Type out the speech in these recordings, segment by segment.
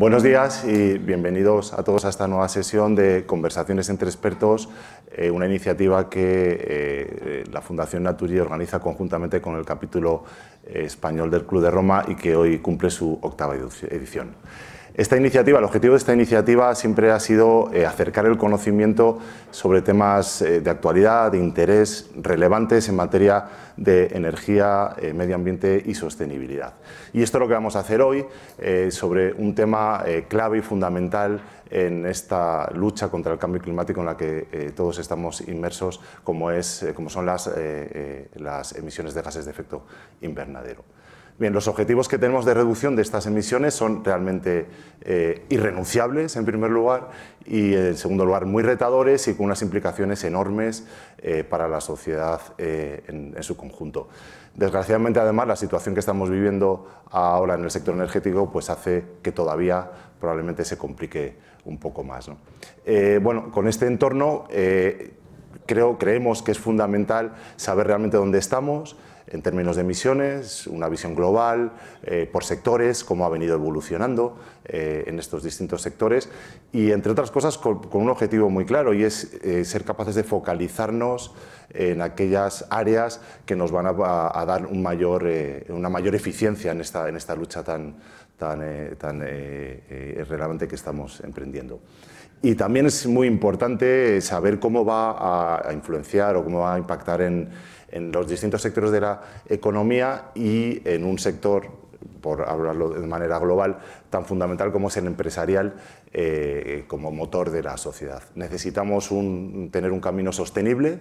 Buenos días y bienvenidos a todos a esta nueva sesión de Conversaciones entre Expertos, eh, una iniciativa que eh, la Fundación naturi organiza conjuntamente con el capítulo eh, español del Club de Roma y que hoy cumple su octava edición iniciativa, el objetivo de esta iniciativa siempre ha sido eh, acercar el conocimiento sobre temas eh, de actualidad, de interés relevantes en materia de energía, eh, medio ambiente y sostenibilidad. Y esto es lo que vamos a hacer hoy sobre un tema clave y fundamental en esta lucha contra el cambio climático en la que todos estamos inmersos, como, son las emisiones de gases de efecto invernadero. Bien, los objetivos que tenemos de reducción de estas emisiones son realmente eh, irrenunciables, en primer lugar, y eh, en segundo lugar, muy retadores y con unas implicaciones enormes eh, para la sociedad en, su conjunto. Desgraciadamente, además, la situación que estamos viviendo ahora en el sector energético pues hace que todavía probablemente se complique un poco más. bueno, con este entorno creo, creemos que es fundamental saber realmente dónde estamos, en términos de emisiones, una visión global, eh, por sectores, cómo ha venido evolucionando eh, en estos distintos sectores y, entre otras cosas, con, un objetivo muy claro y es eh, ser capaces de focalizarnos en aquellas áreas que nos van a, dar una mayor eficiencia en esta, en esta lucha tan, tan, tan relevante que estamos emprendiendo. Y también es muy importante saber cómo va a, a influenciar o cómo va a impactar en, en los distintos sectores de la economía y en un sector por hablarlo de manera global, tan fundamental como es el empresarial eh, como motor de la sociedad. Necesitamos tener un camino sostenible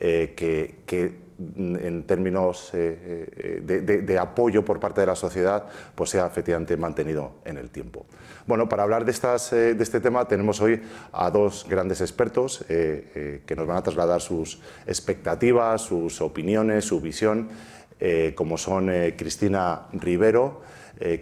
eh, que, mm, en términos eh, de, de, apoyo por parte de la sociedad pues sea efectivamente mantenido en el tiempo. Bueno, para hablar de, estas, eh, de este tema tenemos hoy a dos grandes expertos eh, eh, que nos van a trasladar sus expectativas, sus opiniones, su visión, como son Cristina Rivero,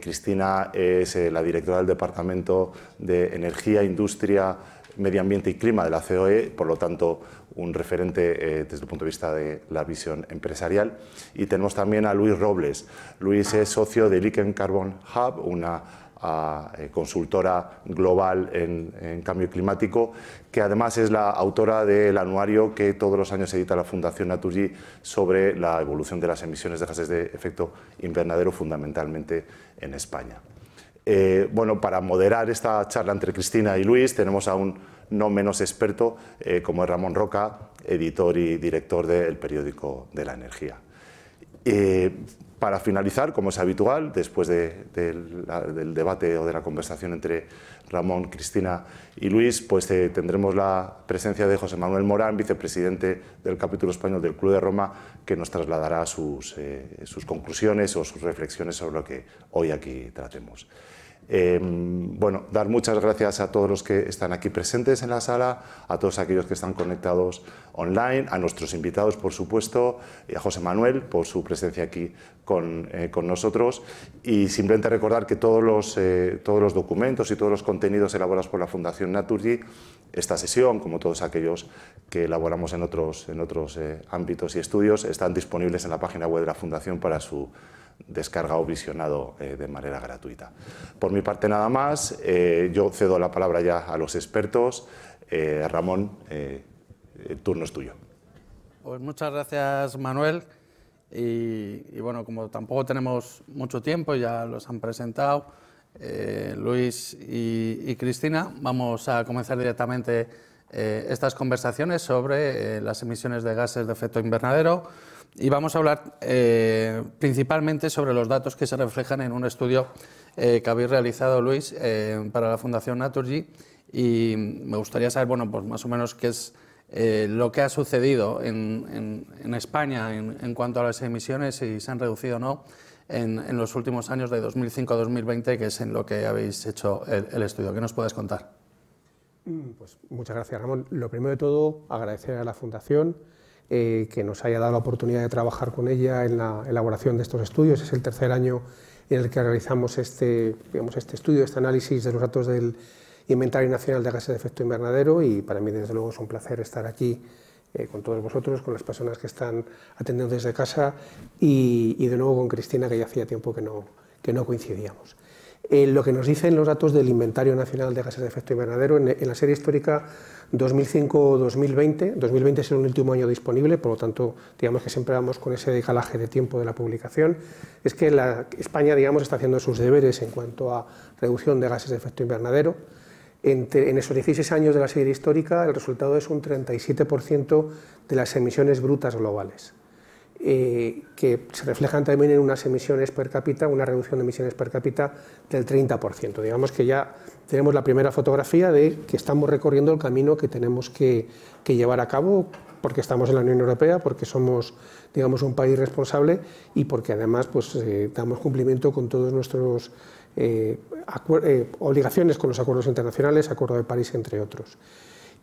Cristina es la directora del Departamento de Energía, Industria, Medio Ambiente y Clima de la COE, por lo tanto, un referente desde el punto de vista de la visión empresarial. Y tenemos también a Luis Robles. Luis es socio de Liquen Carbon Hub, una a, eh, consultora global en, cambio climático, que además es la autora del anuario que todos los años edita la Fundación Naturgy sobre la evolución de las emisiones de gases de efecto invernadero, fundamentalmente en España. Eh, bueno, para moderar esta charla entre Cristina y Luis tenemos a un no menos experto eh, como es Ramón Roca, editor y director del periódico de la energía para finalizar, como es habitual, después del debate o de la conversación entre Ramón, Cristina y Luis, pues eh, tendremos la presencia de José Manuel Morán, vicepresidente del capítulo español del Club de Roma, que nos trasladará sus, eh, sus conclusiones o sus reflexiones sobre lo que hoy aquí tratemos. Em, bueno, dar muchas gracias a todos los que están aquí presentes en la sala, a todos aquellos que están conectados online, a nuestros invitados, por supuesto, y a José Manuel por su presencia aquí con, eh, nosotros. Y simplemente recordar que todos los, eh, todos los documentos y todos los contenidos elaborados por la Fundación Naturgy, esta sesión, como todos aquellos que elaboramos en otros, en otros eh, ámbitos y estudios, están disponibles en la página web de la Fundación para su descargado o visionado eh, de manera gratuita. Por mi parte nada más, eh, yo cedo la palabra ya a los expertos. Eh, Ramón, el turno es tuyo. Pues muchas gracias Manuel. Y, bueno, como tampoco tenemos mucho tiempo, ya los han presentado Luis y, Cristina, vamos a comenzar directamente estas conversaciones sobre las emisiones de gases de efecto invernadero y vamos a hablar eh, principalmente sobre los datos que se reflejan en un estudio eh, que habéis realizado, Luis, eh, para la Fundación Naturgy y me gustaría saber, bueno, pues más o menos qué es lo que ha sucedido en, España en, cuanto a las emisiones, si se han reducido o no, en, los últimos años de 2005 a 2020, que es en lo que habéis hecho el, estudio. ¿Qué nos puedes contar? Mm, pues muchas gracias, Ramón. Lo primero de todo, agradecer a la Fundación eh, que nos haya dado la oportunidad de trabajar con ella en la elaboración de estos estudios. Es el tercer año en el que realizamos este, este estudio, este análisis de los datos del Inventario Nacional de Gases de Efecto Invernadero y para mí desde luego es un placer estar aquí eh, con todos vosotros, con las personas que están atendiendo desde casa y, de nuevo con Cristina que ya hacía tiempo que no coincidíamos. Eh, lo que nos dicen los datos del Inventario Nacional de Gases de Efecto Invernadero en, la serie histórica 2005-2020. 2020 es el último año disponible, por lo tanto, digamos que siempre vamos con ese decalaje de tiempo de la publicación. Es que España, digamos, está haciendo sus deberes en cuanto a reducción de gases de efecto invernadero. en esos 16 años de la serie histórica, el resultado es un 37% de las emisiones brutas globales. Eh, que se reflejan también en unas emisiones per cápita, una reducción de emisiones per cápita del 30%. Digamos que ya tenemos la primera fotografía de que estamos recorriendo el camino que tenemos que, llevar a cabo porque estamos en la Unión Europea, porque somos digamos, un país responsable y porque además pues, eh, damos cumplimiento con todos nuestros eh, obligaciones con los acuerdos internacionales, Acuerdo de París, entre otros.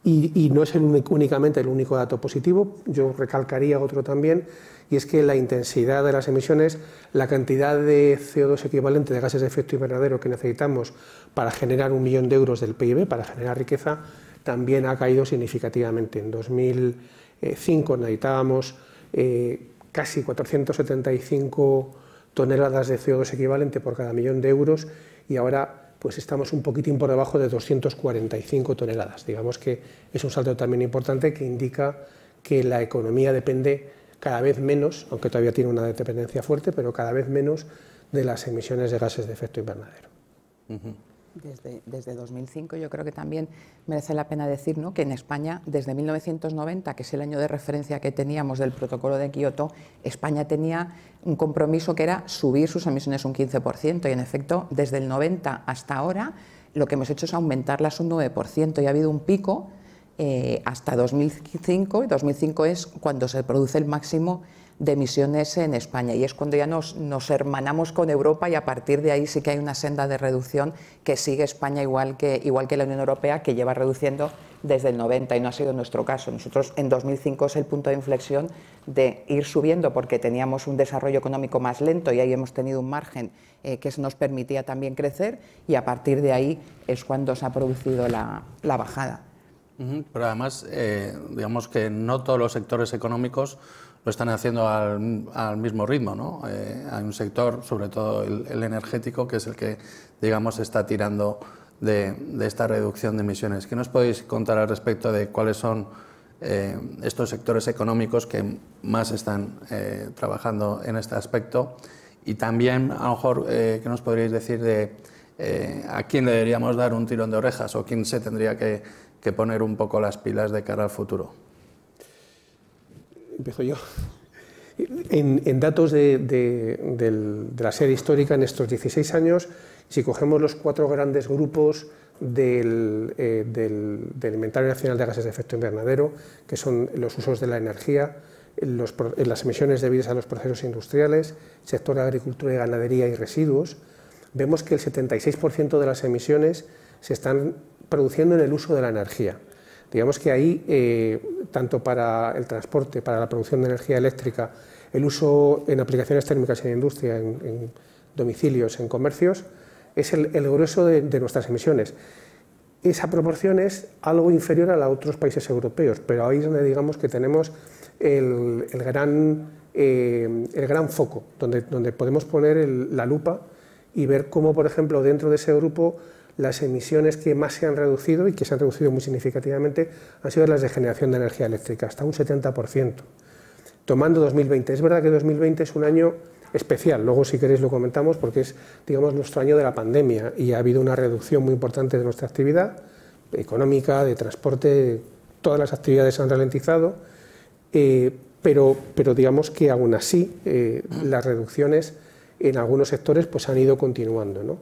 Y, no es el únicamente el único dato positivo, yo recalcaría otro también, y es que la intensidad de las emisiones, la cantidad de CO2 equivalente de gases de efecto invernadero que necesitamos para generar un millón de euros del PIB, para generar riqueza, también ha caído significativamente. En 2005 necesitábamos eh, casi 475 toneladas de CO2 equivalente por cada millón de euros y ahora pues estamos un poquitín por debajo de 245 toneladas. Digamos que es un salto también importante que indica que la economía depende cada vez menos, aunque todavía tiene una dependencia fuerte, pero cada vez menos de las emisiones de gases de efecto invernadero desde, desde 2005, yo creo que también merece la pena decir que en España, desde 1990, que es el año de referencia que teníamos del protocolo de Kioto, España tenía un compromiso que era subir sus emisiones un 15%, y en efecto, desde el 90 hasta ahora, lo que hemos hecho es aumentarlas un 9%, y ha habido un pico eh, hasta 2005, y 2005 es cuando se produce el máximo de emisiones en España. Y es cuando ya nos, hermanamos con Europa y a partir de ahí sí que hay una senda de reducción que sigue España igual que, igual que la Unión Europea, que lleva reduciendo desde el 90 y no ha sido nuestro caso. Nosotros en 2005 es el punto de inflexión de ir subiendo porque teníamos un desarrollo económico más lento y ahí hemos tenido un margen eh, que nos permitía también crecer y a partir de ahí es cuando se ha producido la, bajada. Pero además, eh, digamos que no todos los sectores económicos lo están haciendo al, mismo ritmo. ¿no? Eh, hay un sector, sobre todo el, energético, que es el que, digamos, está tirando de, esta reducción de emisiones. ¿Qué nos podéis contar al respecto de cuáles son eh, estos sectores económicos que más están eh, trabajando en este aspecto? Y también, a lo mejor, ¿qué nos podríais decir de a quién le deberíamos dar un tirón de orejas o quién se tendría que poner un poco las pilas de cara al futuro? empiezo yo. En, datos de, la serie histórica, en estos 16 años, si cogemos los cuatro grandes grupos eh, del, Inventario Nacional de Gases de Efecto Invernadero, que son los usos de la energía, eh, las emisiones debidas a los procesos industriales, sector de agricultura y ganadería y residuos, vemos que el 76% de las emisiones se están produciendo en el uso de la energía. Digamos que ahí, eh, tanto para el transporte, para la producción de energía eléctrica, el uso en aplicaciones térmicas en industria, en, domicilios, en comercios, es el, grueso de, nuestras emisiones. Esa proporción es algo inferior a la de otros países europeos, pero ahí es donde digamos que tenemos el, eh, gran, foco, donde, donde podemos poner la lupa y ver cómo, por ejemplo, dentro de ese grupo las emisiones que más se han reducido y que se han reducido muy significativamente han sido las de generación de energía eléctrica, hasta un 70%. Tomando 2020, es verdad que 2020 es un año especial, luego si queréis lo comentamos porque es digamos nuestro año de la pandemia y ha habido una reducción muy importante de nuestra actividad económica, de transporte, todas las actividades se han ralentizado, eh, pero, pero digamos que aún así eh, las reducciones en algunos sectores pues han ido continuando. ¿no?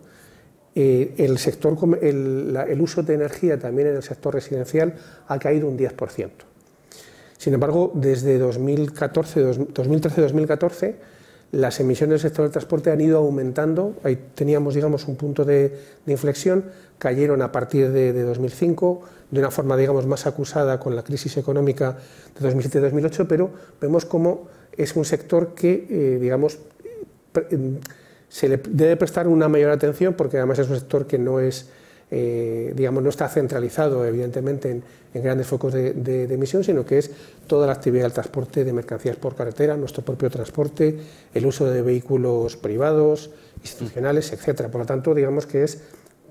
Eh, el, sector, el, el, uso de energía también en el sector residencial ha caído un 10%. Sin embargo, desde 2013-2014 las emisiones del sector del transporte han ido aumentando. Ahí teníamos, digamos, un punto de, inflexión. Cayeron a partir de, 2005, de una forma, digamos, más acusada con la crisis económica de 2007-2008, pero vemos cómo es un sector que, eh, digamos, em, se le debe prestar una mayor atención porque además es un sector que no es, eh, digamos, no está centralizado evidentemente en, grandes focos de, emisión, sino que es toda la actividad del transporte de mercancías por carretera, nuestro propio transporte, el uso de vehículos privados, institucionales, etcétera. Por lo tanto, digamos que es,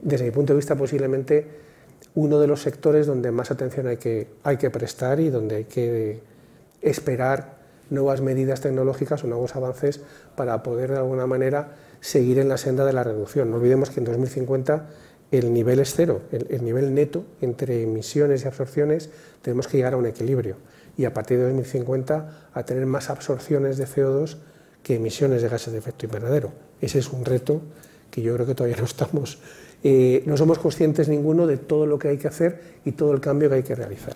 desde mi punto de vista, posiblemente uno de los sectores donde más atención hay que, hay que prestar y donde hay que esperar nuevas medidas tecnológicas o nuevos avances para poder de alguna manera seguir en la senda de la reducción. No olvidemos que en 2050 el nivel es cero, el, nivel neto entre emisiones y absorciones tenemos que llegar a un equilibrio y a partir de 2050 a tener más absorciones de CO2 que emisiones de gases de efecto invernadero. Ese es un reto que yo creo que todavía no estamos, eh, no somos conscientes ninguno de todo lo que hay que hacer y todo el cambio que hay que realizar.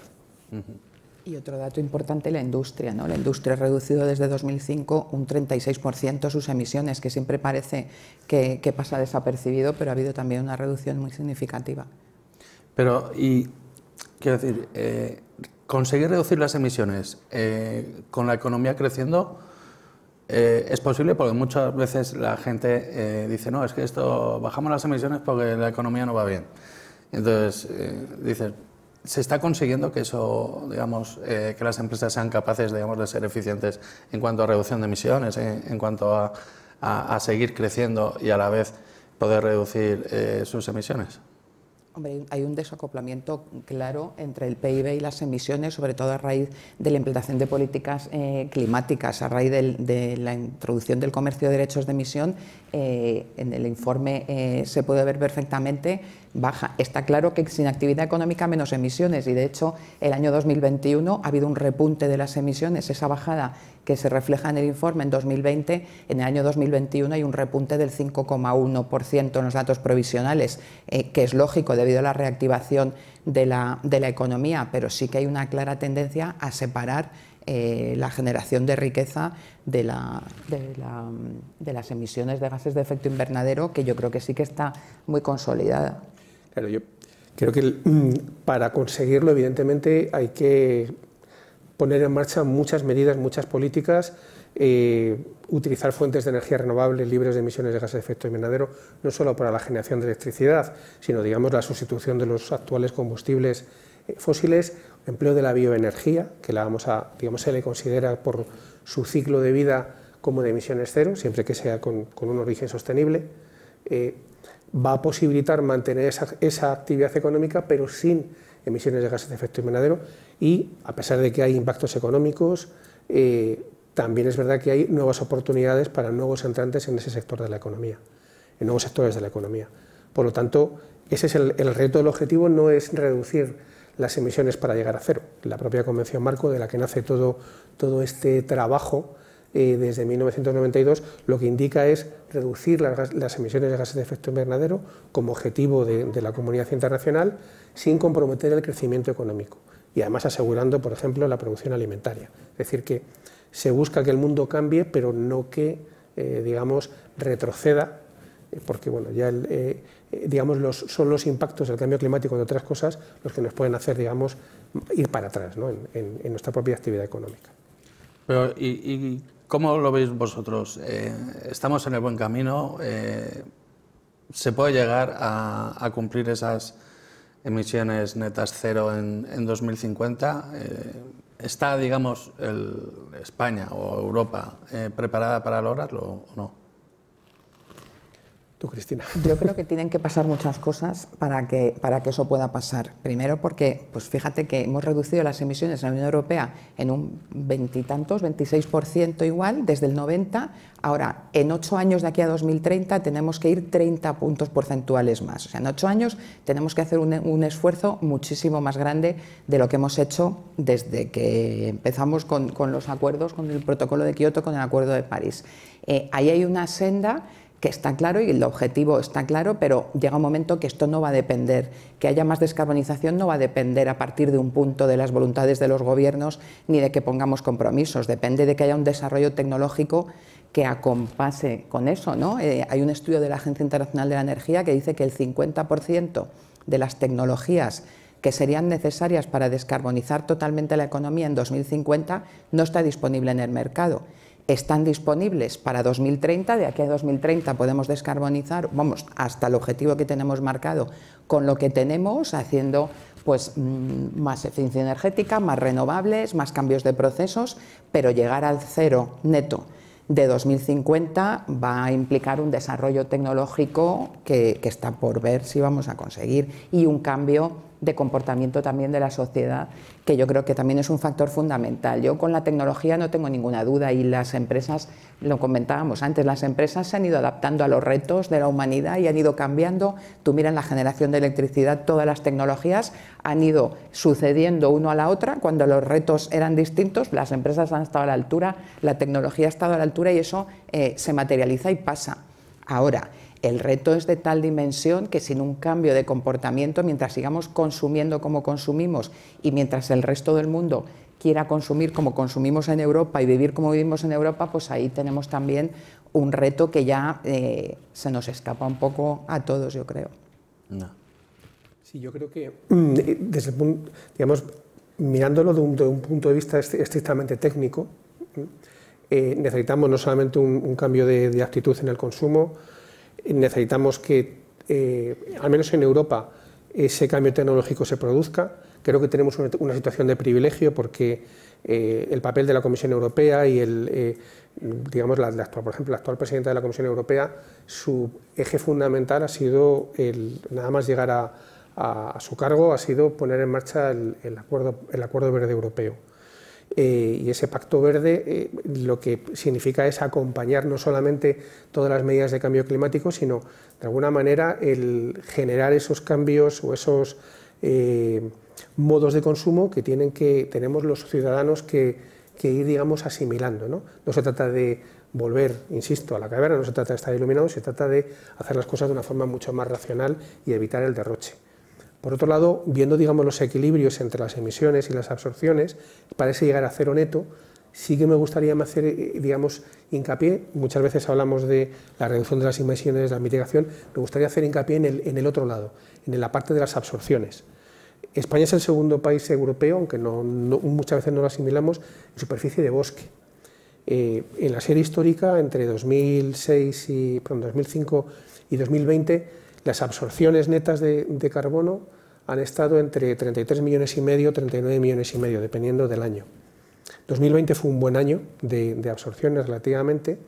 Y otro dato importante, la industria. ¿no? La industria ha reducido desde 2005 un 36% sus emisiones, que siempre parece que, pasa desapercibido, pero ha habido también una reducción muy significativa. Pero, y quiero decir, eh, conseguir reducir las emisiones eh, con la economía creciendo eh, es posible porque muchas veces la gente dice, no, es que esto, bajamos las emisiones porque la economía no va bien. Entonces, dices, se está consiguiendo que eso, digamos, eh, que las empresas sean capaces, de ser eficientes en cuanto a reducción de emisiones, en, cuanto a, seguir creciendo y a la vez poder reducir eh, sus emisiones? hay un desacoplamiento claro entre el PIB y las emisiones, sobre todo a raíz de la implantación de políticas eh, climáticas, a raíz de la introducción del comercio de derechos de emisión. en el informe se puede ver perfectamente baja. Está claro que sin actividad económica menos emisiones y de hecho el año 2021 ha habido un repunte de las emisiones, esa bajada que se refleja en el informe en 2020, en el año 2021 hay un repunte del 5,1% en los datos provisionales, eh, que es lógico debido a la reactivación de la, economía, pero sí que hay una clara tendencia a separar eh, la generación de riqueza de las emisiones de gases de efecto invernadero, que yo creo que sí que está muy consolidada yo creo que mm, para conseguirlo, evidentemente, hay que poner en marcha muchas medidas, muchas políticas, eh, utilizar fuentes de energía renovable, libres de emisiones de gases de efecto invernadero, no solo para la generación de electricidad, sino, digamos, la sustitución de los actuales combustibles eh, fósiles, empleo de la bioenergía, que la vamos a, digamos, se le considera por su ciclo de vida como de emisiones cero, siempre que sea con, un origen sostenible, eh, va a posibilitar mantener esa, actividad económica, pero sin emisiones de gases de efecto invernadero y, a pesar de que hay impactos económicos, eh, también es verdad que hay nuevas oportunidades para nuevos entrantes en ese sector de la economía, en nuevos sectores de la economía. Por lo tanto, ese es el, reto, del objetivo no es reducir las emisiones para llegar a cero. La propia Convención Marco, de la que nace todo este trabajo, desde 1992, lo que indica es reducir las, emisiones de gases de efecto invernadero como objetivo de, la comunidad internacional sin comprometer el crecimiento económico y además asegurando, por ejemplo, la producción alimentaria. Es decir, que se busca que el mundo cambie, pero no que, eh, digamos, retroceda, eh, porque bueno, ya eh, digamos, los, son los impactos del cambio climático de otras cosas los que nos pueden hacer, digamos, ir para atrás ¿no? en, nuestra propia actividad económica. y ¿Cómo lo veis vosotros? Eh, ¿Estamos en el buen camino? Eh, ¿Se puede llegar a, cumplir esas emisiones netas cero en, 2050? Eh, ¿Está, digamos, el, España o Europa preparada para lograrlo o no? Yo creo que tienen que pasar muchas cosas para que, para que eso pueda pasar. Primero, porque pues fíjate que hemos reducido las emisiones en la Unión Europea en un veintitantos, 26% igual, desde el 90. Ahora, en ocho años de aquí a 2030 tenemos que ir 30 puntos porcentuales más. O sea, en ocho años tenemos que hacer un, esfuerzo muchísimo más grande de lo que hemos hecho desde que empezamos con, los acuerdos, con el protocolo de Kioto, con el acuerdo de París. Eh, ahí hay una senda que está claro y el objetivo está claro, pero llega un momento que esto no va a depender, que haya más descarbonización no va a depender a partir de un punto de las voluntades de los gobiernos ni de que pongamos compromisos, depende de que haya un desarrollo tecnológico que acompase con eso. ¿no? Eh, hay un estudio de la Agencia Internacional de la Energía que dice que el 50% de las tecnologías que serían necesarias para descarbonizar totalmente la economía en 2050 no está disponible en el mercado están disponibles para 2030, de aquí a 2030 podemos descarbonizar, vamos, hasta el objetivo que tenemos marcado con lo que tenemos, haciendo pues mm, más eficiencia energética, más renovables, más cambios de procesos, pero llegar al cero neto de 2050 va a implicar un desarrollo tecnológico que, que está por ver si vamos a conseguir y un cambio de comportamiento también de la sociedad, que yo creo que también es un factor fundamental. Yo con la tecnología no tengo ninguna duda y las empresas, lo comentábamos antes, las empresas se han ido adaptando a los retos de la humanidad y han ido cambiando. Tú miras la generación de electricidad, todas las tecnologías han ido sucediendo uno a la otra. Cuando los retos eran distintos, las empresas han estado a la altura, la tecnología ha estado a la altura y eso eh, se materializa y pasa. Ahora, el reto es de tal dimensión que sin un cambio de comportamiento, mientras sigamos consumiendo como consumimos y mientras el resto del mundo quiera consumir como consumimos en Europa y vivir como vivimos en Europa, pues ahí tenemos también un reto que ya eh, se nos escapa un poco a todos, yo creo. No. Sí, yo creo que mm, eh, desde digamos, mirándolo de un, punto de vista estrictamente técnico, mm, eh, necesitamos no solamente un, cambio de actitud en el consumo, necesitamos que, eh, al menos en Europa, ese cambio tecnológico se produzca. Creo que tenemos una situación de privilegio porque eh, el papel de la Comisión Europea y el, eh, digamos, la, por ejemplo, la actual presidenta de la Comisión Europea, su eje fundamental ha sido el, nada más llegar a, su cargo, ha sido poner en marcha el acuerdo, el acuerdo Verde Europeo eh, y ese pacto verde eh, lo que significa es acompañar no solamente todas las medidas de cambio climático, sino de alguna manera el generar esos cambios o esos eh, modos de consumo que, tienen que tenemos los ciudadanos que, ir digamos, asimilando. ¿no? no se trata de volver, insisto, a la caverna, no se trata de estar iluminado, se trata de hacer las cosas de una forma mucho más racional y evitar el derroche. Por otro lado, viendo digamos, los equilibrios entre las emisiones y las absorciones, parece llegar a cero neto, sí que me gustaría hacer eh, digamos, hincapié, muchas veces hablamos de la reducción de las emisiones, la mitigación, me gustaría hacer hincapié en el, en el otro lado, en la parte de las absorciones. España es el segundo país europeo, aunque muchas veces no lo asimilamos, en superficie de bosque. Eh, en la serie histórica, entre 2006 y, 2005 y 2020, las absorciones netas de, carbono han estado entre 33 millones y medio, 39 millones y medio, dependiendo del año. 2020 fue un buen año de, absorciones relativamente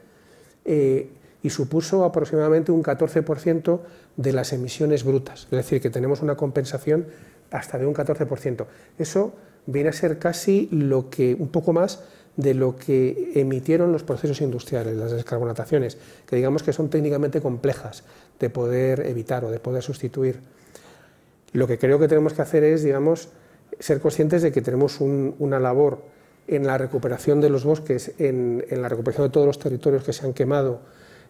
eh, y supuso aproximadamente un 14% de las emisiones brutas, es decir, que tenemos una compensación hasta de un 14%. Eso viene a ser casi lo que, un poco más de lo que emitieron los procesos industriales, las descarbonataciones, que digamos que son técnicamente complejas, de poder evitar o de poder sustituir. Lo que creo que tenemos que hacer es, digamos, ser conscientes de que tenemos una labor en la recuperación de los bosques, en, la recuperación de todos los territorios que se han quemado,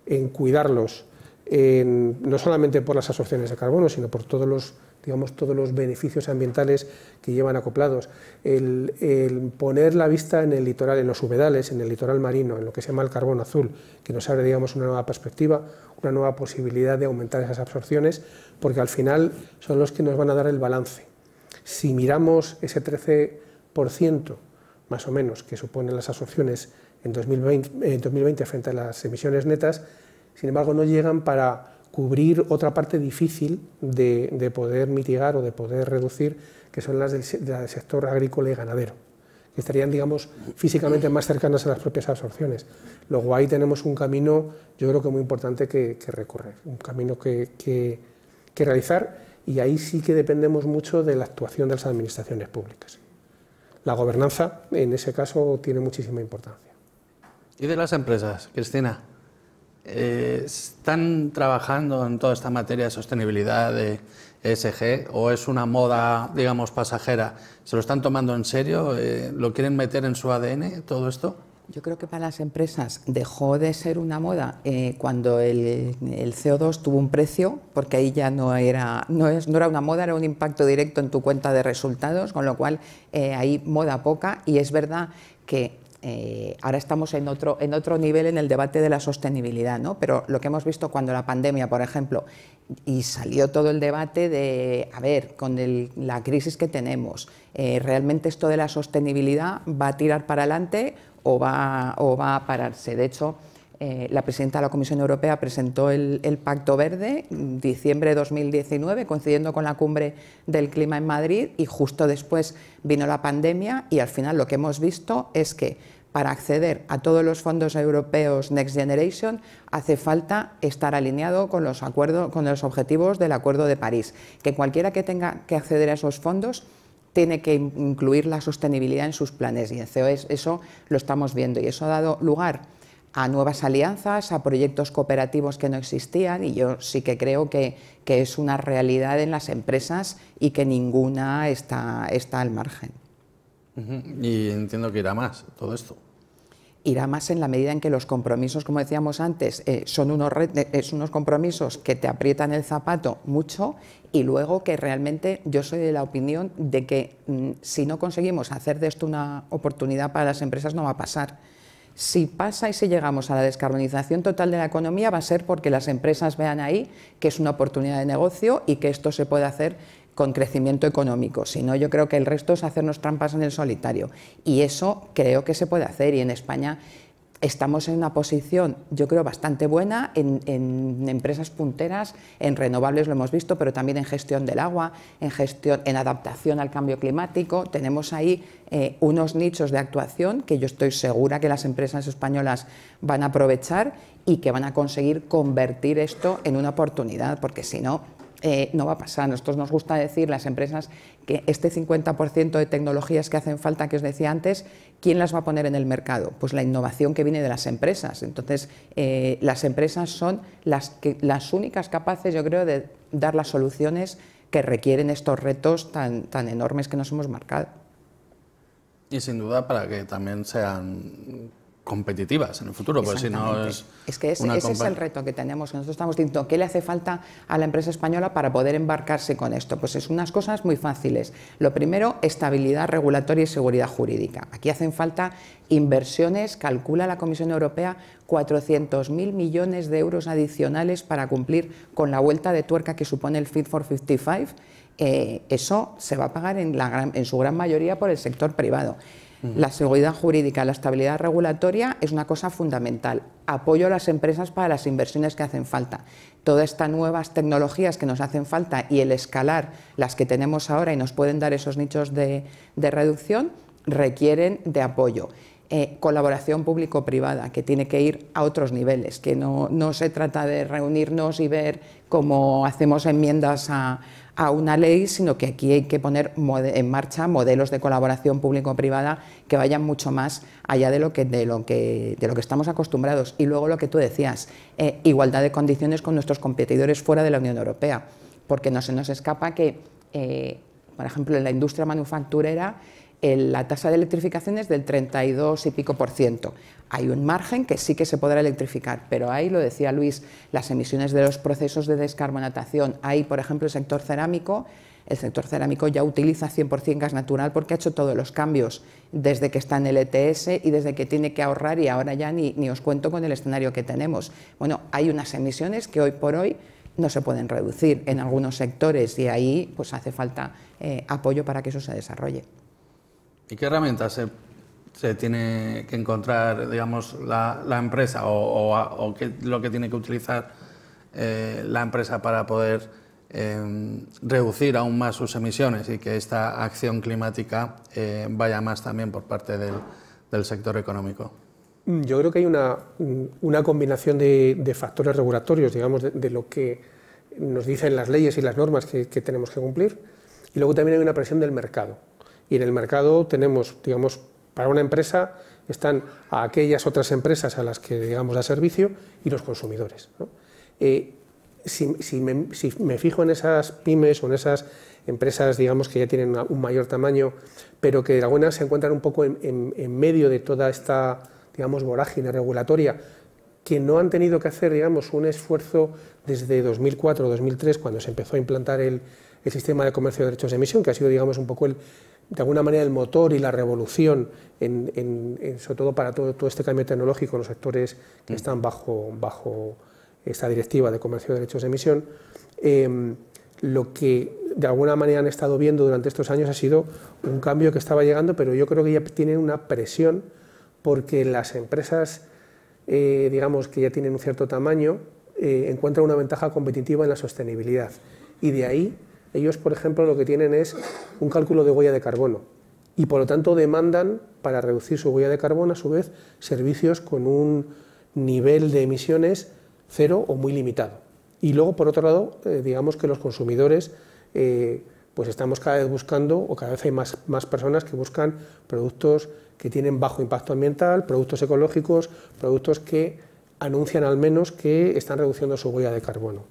en cuidarlos, no solamente por las absorciones de carbono, sino por todos los digamos, todos los beneficios ambientales que llevan acoplados, el, poner la vista en el litoral, en los humedales, en el litoral marino, en lo que se llama el carbón azul, que nos abre, digamos, una nueva perspectiva, una nueva posibilidad de aumentar esas absorciones, porque al final son los que nos van a dar el balance. Si miramos ese 13%, más o menos, que suponen las absorciones en 2020 frente a las emisiones netas, sin embargo, no llegan para cubrir otra parte difícil de, poder mitigar o de poder reducir, que son las del, sector agrícola y ganadero, que estarían, digamos, físicamente más cercanas a las propias absorciones. Luego ahí tenemos un camino, yo creo que muy importante que, recorrer, un camino que realizar, y ahí sí que dependemos mucho de la actuación de las administraciones públicas. La gobernanza, en ese caso, tiene muchísima importancia. ¿Y de las empresas, Cristina? Eh, ¿están trabajando en toda esta materia de sostenibilidad de ESG o es una moda, digamos, pasajera? ¿Se lo están tomando en serio? Eh, ¿Lo quieren meter en su ADN todo esto? Yo creo que para las empresas dejó de ser una moda eh, cuando el, CO2 tuvo un precio, porque ahí ya no era, era una moda, era un impacto directo en tu cuenta de resultados, con lo cual eh, ahí moda poca y es verdad que eh, ahora estamos en otro, en otro nivel en el debate de la sostenibilidad, ¿no? pero lo que hemos visto cuando la pandemia, por ejemplo, y salió todo el debate de, a ver, con la crisis que tenemos, eh, ¿realmente esto de la sostenibilidad va a tirar para adelante o va, o va a pararse? De hecho, eh, la presidenta de la Comisión Europea presentó el, Pacto Verde en mm, diciembre de 2019, coincidiendo con la cumbre del clima en Madrid, y justo después vino la pandemia y al final lo que hemos visto es que para acceder a todos los fondos europeos Next Generation hace falta estar alineado con los, con los objetivos del Acuerdo de París, que cualquiera que tenga que acceder a esos fondos tiene que incluir la sostenibilidad en sus planes y e eso lo estamos viendo y eso ha dado lugar a nuevas alianzas, a proyectos cooperativos que no existían y yo sí que creo que, es una realidad en las empresas y que ninguna está, al margen. Y entiendo que irá más todo esto irá más en la medida en que los compromisos, como decíamos antes, eh, son eh, unos, compromisos que te aprietan el zapato mucho y luego que realmente yo soy de la opinión de que mm, si no conseguimos hacer de esto una oportunidad para las empresas no va a pasar. Si pasa y si llegamos a la descarbonización total de la economía va a ser porque las empresas vean ahí que es una oportunidad de negocio y que esto se puede hacer con crecimiento económico, si no yo creo que el resto es hacernos trampas en el solitario. Y eso creo que se puede hacer y en España estamos en una posición, yo creo, bastante buena en, empresas punteras, en renovables lo hemos visto, pero también en gestión del agua, en, gestión, en adaptación al cambio climático. Tenemos ahí eh, unos nichos de actuación que yo estoy segura que las empresas españolas van a aprovechar y que van a conseguir convertir esto en una oportunidad, porque si no, eh, no va a pasar. Nosotros nos gusta decir, las empresas, que este 50% de tecnologías que hacen falta, que os decía antes, ¿quién las va a poner en el mercado? Pues la innovación que viene de las empresas. Entonces, eh, las empresas son las, las únicas capaces, yo creo, de dar las soluciones que requieren estos retos tan, tan enormes que nos hemos marcado. Y sin duda para que también sean competitivas en el futuro, porque si no es... Es que ese, es el reto que tenemos, que nosotros estamos diciendo, ¿qué le hace falta a la empresa española para poder embarcarse con esto? Pues es unas cosas muy fáciles. Lo primero, estabilidad regulatoria y seguridad jurídica. Aquí hacen falta inversiones, calcula la Comisión Europea, 400.000 millones de euros adicionales para cumplir con la vuelta de tuerca que supone el Fit for 55. Eh, eso se va a pagar en, la en su gran mayoría por el sector privado. La seguridad jurídica, la estabilidad regulatoria es una cosa fundamental. Apoyo a las empresas para las inversiones que hacen falta. Todas estas nuevas tecnologías que nos hacen falta y el escalar las que tenemos ahora y nos pueden dar esos nichos de, reducción requieren de apoyo. Eh, colaboración público-privada, que tiene que ir a otros niveles, que no, no se trata de reunirnos y ver cómo hacemos enmiendas a, a una ley, sino que aquí hay que poner en marcha modelos de colaboración público-privada que vayan mucho más allá de lo, que, de, lo que, estamos acostumbrados. Y luego lo que tú decías, eh, igualdad de condiciones con nuestros competidores fuera de la Unión Europea, porque no se nos escapa que, eh, por ejemplo, en la industria manufacturera, la tasa de electrificación es del 32 y pico por ciento. Hay un margen que sí que se podrá electrificar, pero ahí, lo decía Luis, las emisiones de los procesos de descarbonatación. Hay, por ejemplo, el sector cerámico. El sector cerámico ya utiliza 100% gas natural porque ha hecho todos los cambios desde que está en el ETS y desde que tiene que ahorrar y ahora ya ni, os cuento con el escenario que tenemos. Bueno, hay unas emisiones que hoy por hoy no se pueden reducir en algunos sectores y ahí pues hace falta eh, apoyo para que eso se desarrolle. ¿Y qué herramientas se, tiene que encontrar, digamos, la, empresa o, lo que tiene que utilizar eh, la empresa para poder em, reducir aún más sus emisiones y que esta acción climática eh, vaya más también por parte del, sector económico? Mm, yo creo que hay una, combinación de, factores regulatorios, digamos, de, lo que nos dicen las leyes y las normas que tenemos que cumplir, y luego también hay una presión del mercado y en el mercado tenemos, digamos, para una empresa están aquellas otras empresas a las que digamos da servicio y los consumidores. Eh, si, si, me, fijo en esas pymes o en esas empresas, digamos, que ya tienen un mayor tamaño, pero que de alguna manera se encuentran un poco en, medio de toda esta, digamos, vorágine regulatoria, que no han tenido que hacer, digamos, un esfuerzo desde 2004 o 2003, cuando se empezó a implantar el, el sistema de comercio de derechos de emisión, que ha sido, digamos, un poco el, de alguna manera el motor y la revolución, en, sobre todo para todo, este cambio tecnológico en los sectores que mm. están bajo, bajo esta directiva de comercio de derechos de emisión, em, lo que de alguna manera han estado viendo durante estos años ha sido un cambio que estaba llegando, pero yo creo que ya tienen una presión porque las empresas, eh, digamos, que ya tienen un cierto tamaño, eh, encuentran una ventaja competitiva en la sostenibilidad. Y de ahí ellos, por ejemplo, lo que tienen es un cálculo de huella de carbono y, por lo tanto, demandan, para reducir su huella de carbono, a su vez, servicios con un nivel de emisiones cero o muy limitado. Y luego, por otro lado, eh, digamos que los consumidores eh, pues estamos cada vez buscando, o cada vez hay más personas que buscan productos que tienen bajo impacto ambiental, productos ecológicos, productos que anuncian al menos que están reduciendo su huella de carbono.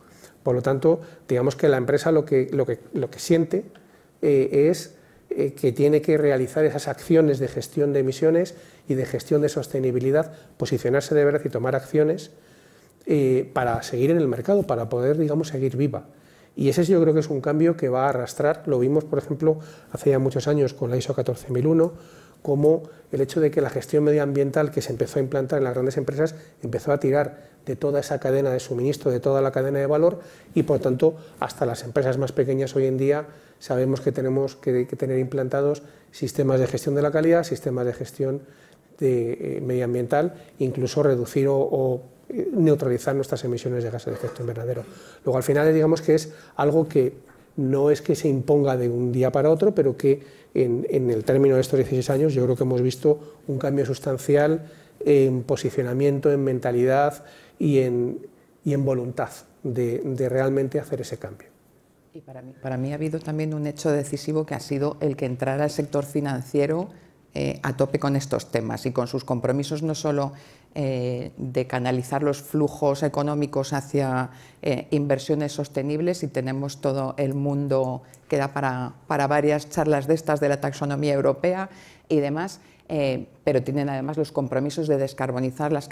Por lo tanto, digamos que la empresa lo que, siente eh, es eh, que tiene que realizar esas acciones de gestión de emisiones y de gestión de sostenibilidad, posicionarse de verdad y tomar acciones eh, para seguir en el mercado, para poder, digamos, seguir viva. Y ese yo creo que es un cambio que va a arrastrar, lo vimos, por ejemplo, hace ya muchos años con la ISO 14001, como el hecho de que la gestión medioambiental que se empezó a implantar en las grandes empresas empezó a tirar de toda esa cadena de suministro, de toda la cadena de valor y por tanto hasta las empresas más pequeñas hoy en día sabemos que tenemos que, tener implantados sistemas de gestión de la calidad, sistemas de gestión de, eh, medioambiental, incluso reducir o, eh, neutralizar nuestras emisiones de gases de efecto invernadero. Luego al final digamos que es algo que no es que se imponga de un día para otro, pero que en, en, el término de estos 16 años yo creo que hemos visto un cambio sustancial en posicionamiento, en mentalidad, y en, voluntad de, realmente hacer ese cambio. Y para mí, para mí ha habido también un hecho decisivo que ha sido el que entrara al sector financiero eh, a tope con estos temas y con sus compromisos no solo eh, de canalizar los flujos económicos hacia eh, inversiones sostenibles y tenemos todo el mundo que da para, para varias charlas de estas de la taxonomía europea y demás, eh, pero tienen además los compromisos de descarbonizar las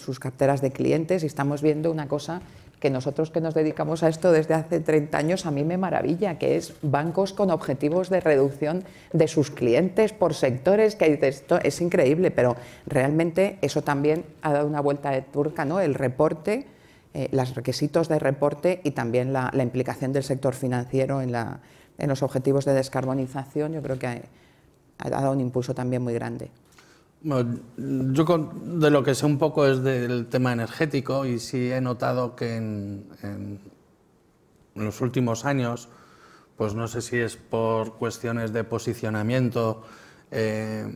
sus carteras de clientes y estamos viendo una cosa que nosotros que nos dedicamos a esto desde hace 30 años a mí me maravilla, que es bancos con objetivos de reducción de sus clientes por sectores, que esto es increíble, pero realmente eso también ha dado una vuelta de turca, ¿no? El reporte, eh, los requisitos de reporte y también la, implicación del sector financiero en, en los objetivos de descarbonización, yo creo que hay, ha dado un impulso también muy grande. yo de lo que sé un poco es del tema energético y sí he notado que en, en, los últimos años, pues no sé si es por cuestiones de posicionamiento eh,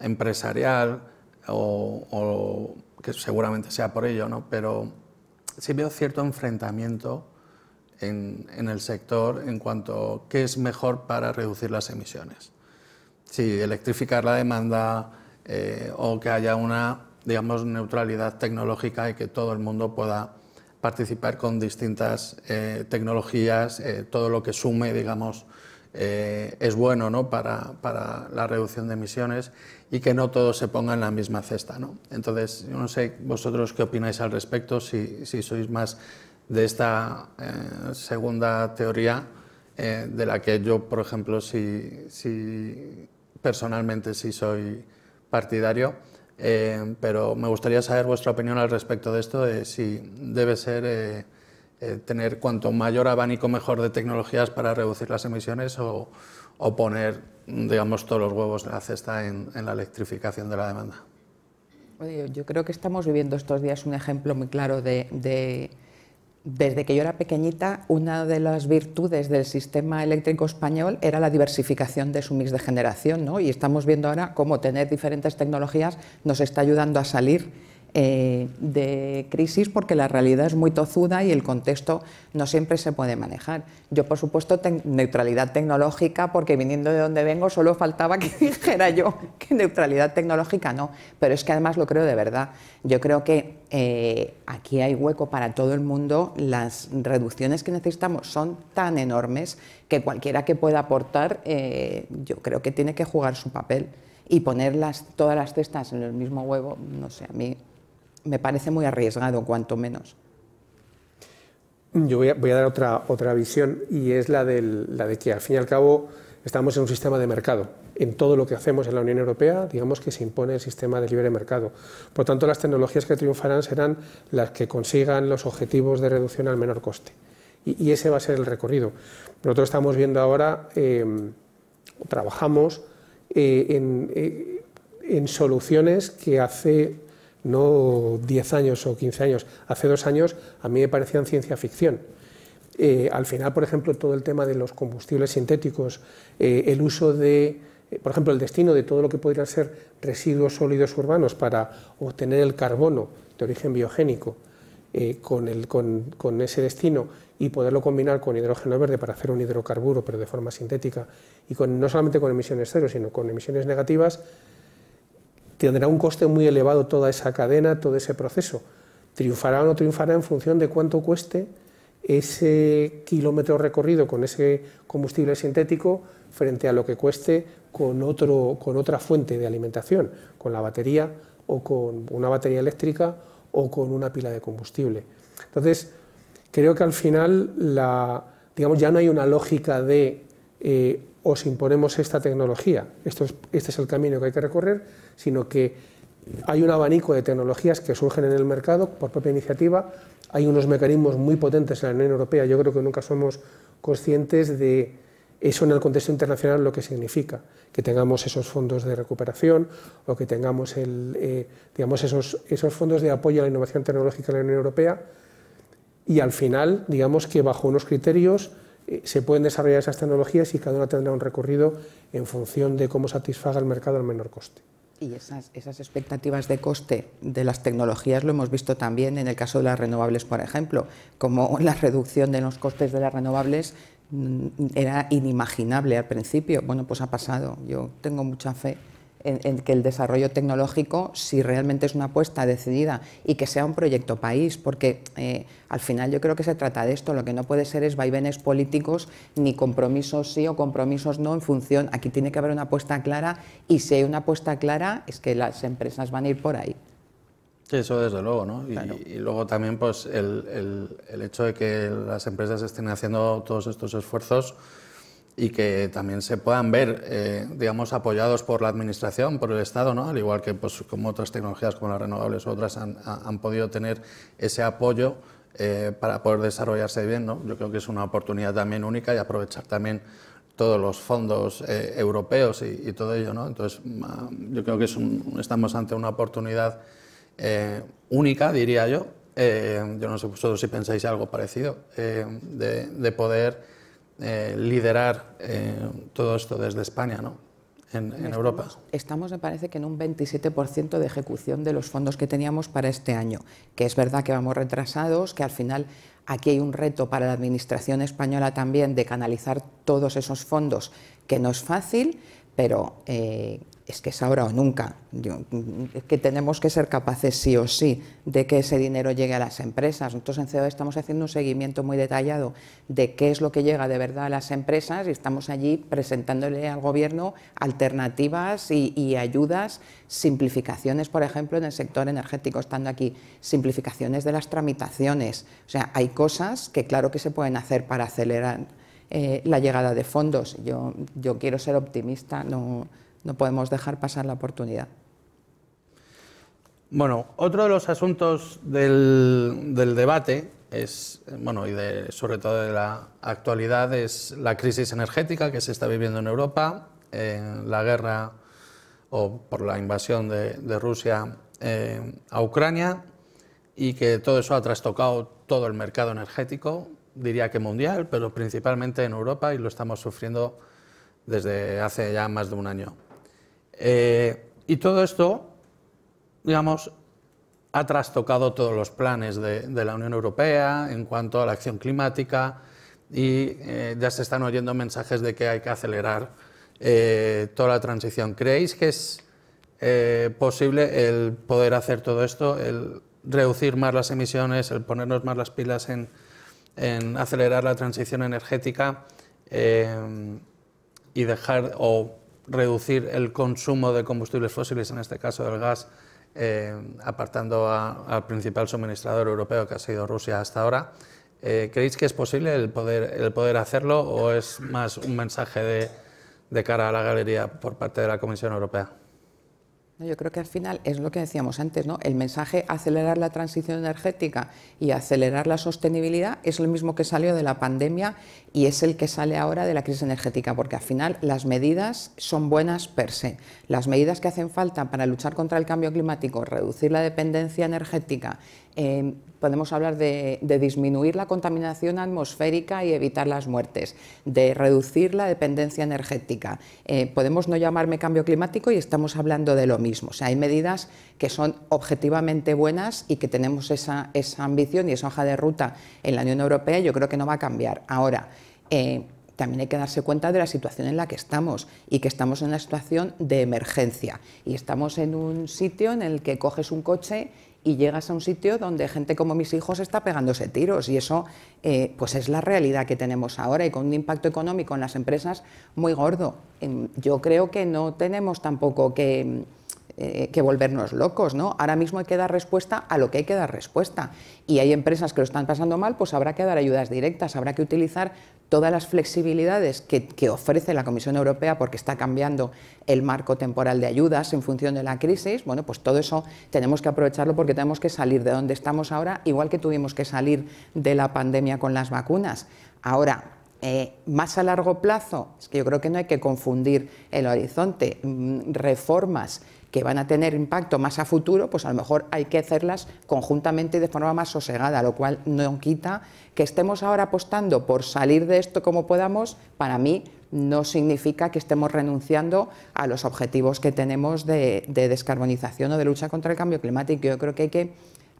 empresarial o, que seguramente sea por ello, ¿no? pero sí veo cierto enfrentamiento en, en el sector en cuanto a qué es mejor para reducir las emisiones. Sí, electrificar la demanda eh, o que haya una, digamos, neutralidad tecnológica y que todo el mundo pueda participar con distintas eh, tecnologías, eh, todo lo que sume, digamos, es bueno ¿no? para, la reducción de emisiones y que no todo se ponga en la misma cesta. Entonces, no sé vosotros qué opináis al respecto, si, sois más de esta segunda teoría, de la que yo, por ejemplo, si personalmente sí soy partidario, eh, pero me gustaría saber vuestra opinión al respecto de esto, de si debe ser eh, eh, tener cuanto mayor abanico mejor de tecnologías para reducir las emisiones o, poner, digamos, todos los huevos de la cesta en, la electrificación de la demanda. Yo creo que estamos viviendo estos días un ejemplo muy claro de desde que yo era pequeñita, una de las virtudes del sistema eléctrico español era la diversificación de su mix de generación, Y estamos viendo ahora cómo tener diferentes tecnologías nos está ayudando a salir eh, de crisis porque la realidad es muy tozuda y el contexto no siempre se puede manejar. Yo, por supuesto, tengo neutralidad tecnológica, porque viniendo de donde vengo solo faltaba que dijera yo que neutralidad tecnológica no, pero es que además lo creo de verdad. Yo creo que eh, aquí hay hueco para todo el mundo, las reducciones que necesitamos son tan enormes que cualquiera que pueda aportar, eh, yo creo que tiene que jugar su papel y poner todas las cestas en el mismo huevo, no sé, a mí me parece muy arriesgado, cuanto menos. Yo voy a, dar otra, otra visión y es la, de la de que al fin y al cabo estamos en un sistema de mercado. En todo lo que hacemos en la Unión Europea, digamos que se impone el sistema de libre mercado. Por tanto, las tecnologías que triunfarán serán las que consigan los objetivos de reducción al menor coste. Y, ese va a ser el recorrido. Nosotros estamos viendo ahora, eh, trabajamos eh, en, eh, en soluciones que hace no 10 años o 15 años, hace dos años a mí me parecían ciencia ficción. Eh, al final, por ejemplo, todo el tema de los combustibles sintéticos, eh, el uso de, eh, por ejemplo, el destino de todo lo que podrían ser residuos sólidos urbanos para obtener el carbono de origen biogénico con, ese destino y poderlo combinar con hidrógeno verde para hacer un hidrocarburo, pero de forma sintética, y no solamente con emisiones cero, sino con emisiones negativas, tendrá un coste muy elevado toda esa cadena, todo ese proceso. Triunfará o no triunfará en función de cuánto cueste ese kilómetro recorrido con ese combustible sintético frente a lo que cueste con, otro, con otra fuente de alimentación, con la batería o con una batería eléctrica o con una pila de combustible. Entonces, creo que al final la, digamos, ya no hay una lógica de eh, si imponemos esta tecnología, este es el camino que hay que recorrer, sino que hay un abanico de tecnologías que surgen en el mercado por propia iniciativa, hay unos mecanismos muy potentes en la Unión Europea, yo creo que nunca somos conscientes de eso en el contexto internacional lo que significa, que tengamos esos fondos de recuperación o que tengamos el, eh, digamos esos, esos fondos de apoyo a la innovación tecnológica en la Unión Europea y al final, digamos que bajo unos criterios eh, se pueden desarrollar esas tecnologías y cada una tendrá un recorrido en función de cómo satisfaga el mercado al menor coste. Y esas, expectativas de coste de las tecnologías lo hemos visto también en el caso de las renovables, por ejemplo, como la reducción de los costes de las renovables mm, era inimaginable al principio. Bueno, pues ha pasado. Yo tengo mucha fe en, que el desarrollo tecnológico, si realmente es una apuesta decidida y que sea un proyecto país, porque eh, al final yo creo que se trata de esto, lo que no puede ser es vaivenes políticos ni compromisos sí o compromisos no en función, aquí tiene que haber una apuesta clara y si hay una apuesta clara es que las empresas van a ir por ahí. eso desde luego, ¿no? Y, luego también pues el hecho de que las empresas estén haciendo todos estos esfuerzos y que también se puedan ver, eh, digamos, apoyados por la Administración, por el Estado, ¿no? al igual que pues, como otras tecnologías como las renovables o otras han, han podido tener ese apoyo eh, para poder desarrollarse bien. ¿no? Yo creo que es una oportunidad también única y aprovechar también todos los fondos eh, europeos y, todo ello. ¿no? Entonces, yo creo que es estamos ante una oportunidad única, diría yo. yo no sé vosotros si pensáis algo parecido, de, de poder eh, liderar eh, todo esto desde España, ¿no? En, Europa. Estamos, me parece, que en un 27% de ejecución de los fondos que teníamos para este año, que es verdad que vamos retrasados, que al final aquí hay un reto para la Administración española también de canalizar todos esos fondos, que no es fácil, pero eh, es que es ahora o nunca. que tenemos que ser capaces sí o sí de que ese dinero llegue a las empresas. Nosotros en CEDO e estamos haciendo un seguimiento muy detallado de qué es lo que llega de verdad a las empresas y estamos allí presentándole al gobierno alternativas y, ayudas, simplificaciones, por ejemplo, en el sector energético, estando aquí, simplificaciones de las tramitaciones. O sea, hay cosas que claro que se pueden hacer para acelerar eh, la llegada de fondos. Yo, yo quiero ser optimista, no no podemos dejar pasar la oportunidad. Bueno, otro de los asuntos del, debate es, bueno, y de, sobre todo de la actualidad, es la crisis energética que se está viviendo en Europa, la guerra o por la invasión de, Rusia eh, a Ucrania y que todo eso ha trastocado todo el mercado energético, diría que mundial, pero principalmente en Europa y lo estamos sufriendo desde hace ya más de un año. Eh, y todo esto, digamos, ha trastocado todos los planes de, la Unión Europea en cuanto a la acción climática y eh, ya se están oyendo mensajes de que hay que acelerar eh, toda la transición. ¿Creéis que es posible el poder hacer todo esto, el reducir más las emisiones, el ponernos más las pilas en, acelerar la transición energética y dejar o reducir el consumo de combustibles fósiles, en este caso del gas, eh, apartando al principal suministrador europeo que ha sido Rusia hasta ahora. Eh, ¿Creéis que es posible el poder, el poder hacerlo o es más un mensaje de cara a la galería por parte de la Comisión Europea? Yo creo que al final es lo que decíamos antes, ¿no? El mensaje acelerar la transición energética y acelerar la sostenibilidad es lo mismo que salió de la pandemia y es el que sale ahora de la crisis energética, porque al final las medidas son buenas per se. Las medidas que hacen falta para luchar contra el cambio climático, reducir la dependencia energética Em, podemos hablar de, disminuir la contaminación atmosférica y evitar las muertes, de reducir la dependencia energética. Eh, podemos no llamarme cambio climático y estamos hablando de lo mismo. O hay medidas que son objetivamente buenas y que tenemos esa, ambición y esa hoja de ruta en la Unión Europea, yo creo que no va a cambiar. Ahora, eh, también hay que darse cuenta de la situación en la que estamos y que estamos en una situación de emergencia y estamos en un sitio en el que coges un coche y llegas a un sitio donde gente como mis hijos está pegándose tiros y eso eh, pues es la realidad que tenemos ahora y con un impacto económico en las empresas muy gordo. Em, yo creo que no tenemos tampoco que eh, que volvernos locos, ¿no? Ahora mismo hay que dar respuesta a lo que hay que dar respuesta. Y hay empresas que lo están pasando mal, pues habrá que dar ayudas directas, habrá que utilizar todas las flexibilidades que, ofrece la Comisión Europea porque está cambiando el marco temporal de ayudas en función de la crisis. Bueno, pues todo eso tenemos que aprovecharlo porque tenemos que salir de donde estamos ahora, igual que tuvimos que salir de la pandemia con las vacunas. Ahora, eh, más a largo plazo, es que yo creo que no hay que confundir el horizonte, mm, reformas que van a tener impacto más a futuro, pues a lo mejor hay que hacerlas conjuntamente y de forma más sosegada, lo cual no quita que estemos ahora apostando por salir de esto como podamos, para mí no significa que estemos renunciando a los objetivos que tenemos de, descarbonización o de lucha contra el cambio climático. Yo creo que hay que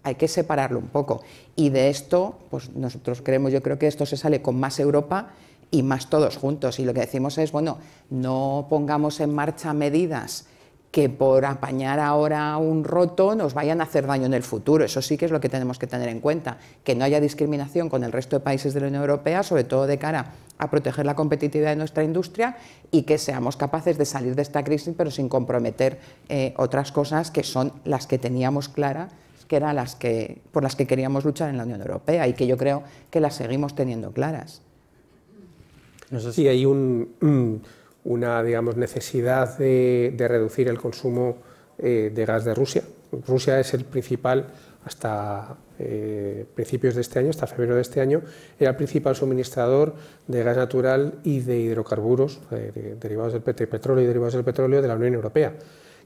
hay que separarlo un poco. Y de esto, pues nosotros creemos, yo creo que esto se sale con más Europa y más todos juntos. Y lo que decimos es, bueno, no pongamos en marcha medidas que por apañar ahora un roto nos vayan a hacer daño en el futuro. Eso sí que es lo que tenemos que tener en cuenta, que no haya discriminación con el resto de países de la Unión Europea, sobre todo de cara a proteger la competitividad de nuestra industria y que seamos capaces de salir de esta crisis, pero sin comprometer eh, otras cosas que son las que teníamos claras que eran las que, por las que queríamos luchar en la Unión Europea y que yo creo que las seguimos teniendo claras. No sé si hay un... Mm, una digamos, necesidad de, reducir el consumo eh, de gas de Rusia. Rusia es el principal, hasta eh, principios de este año, hasta febrero de este año, era el principal suministrador de gas natural y de hidrocarburos eh, derivados del petróleo derivados del petróleo de la Unión Europea.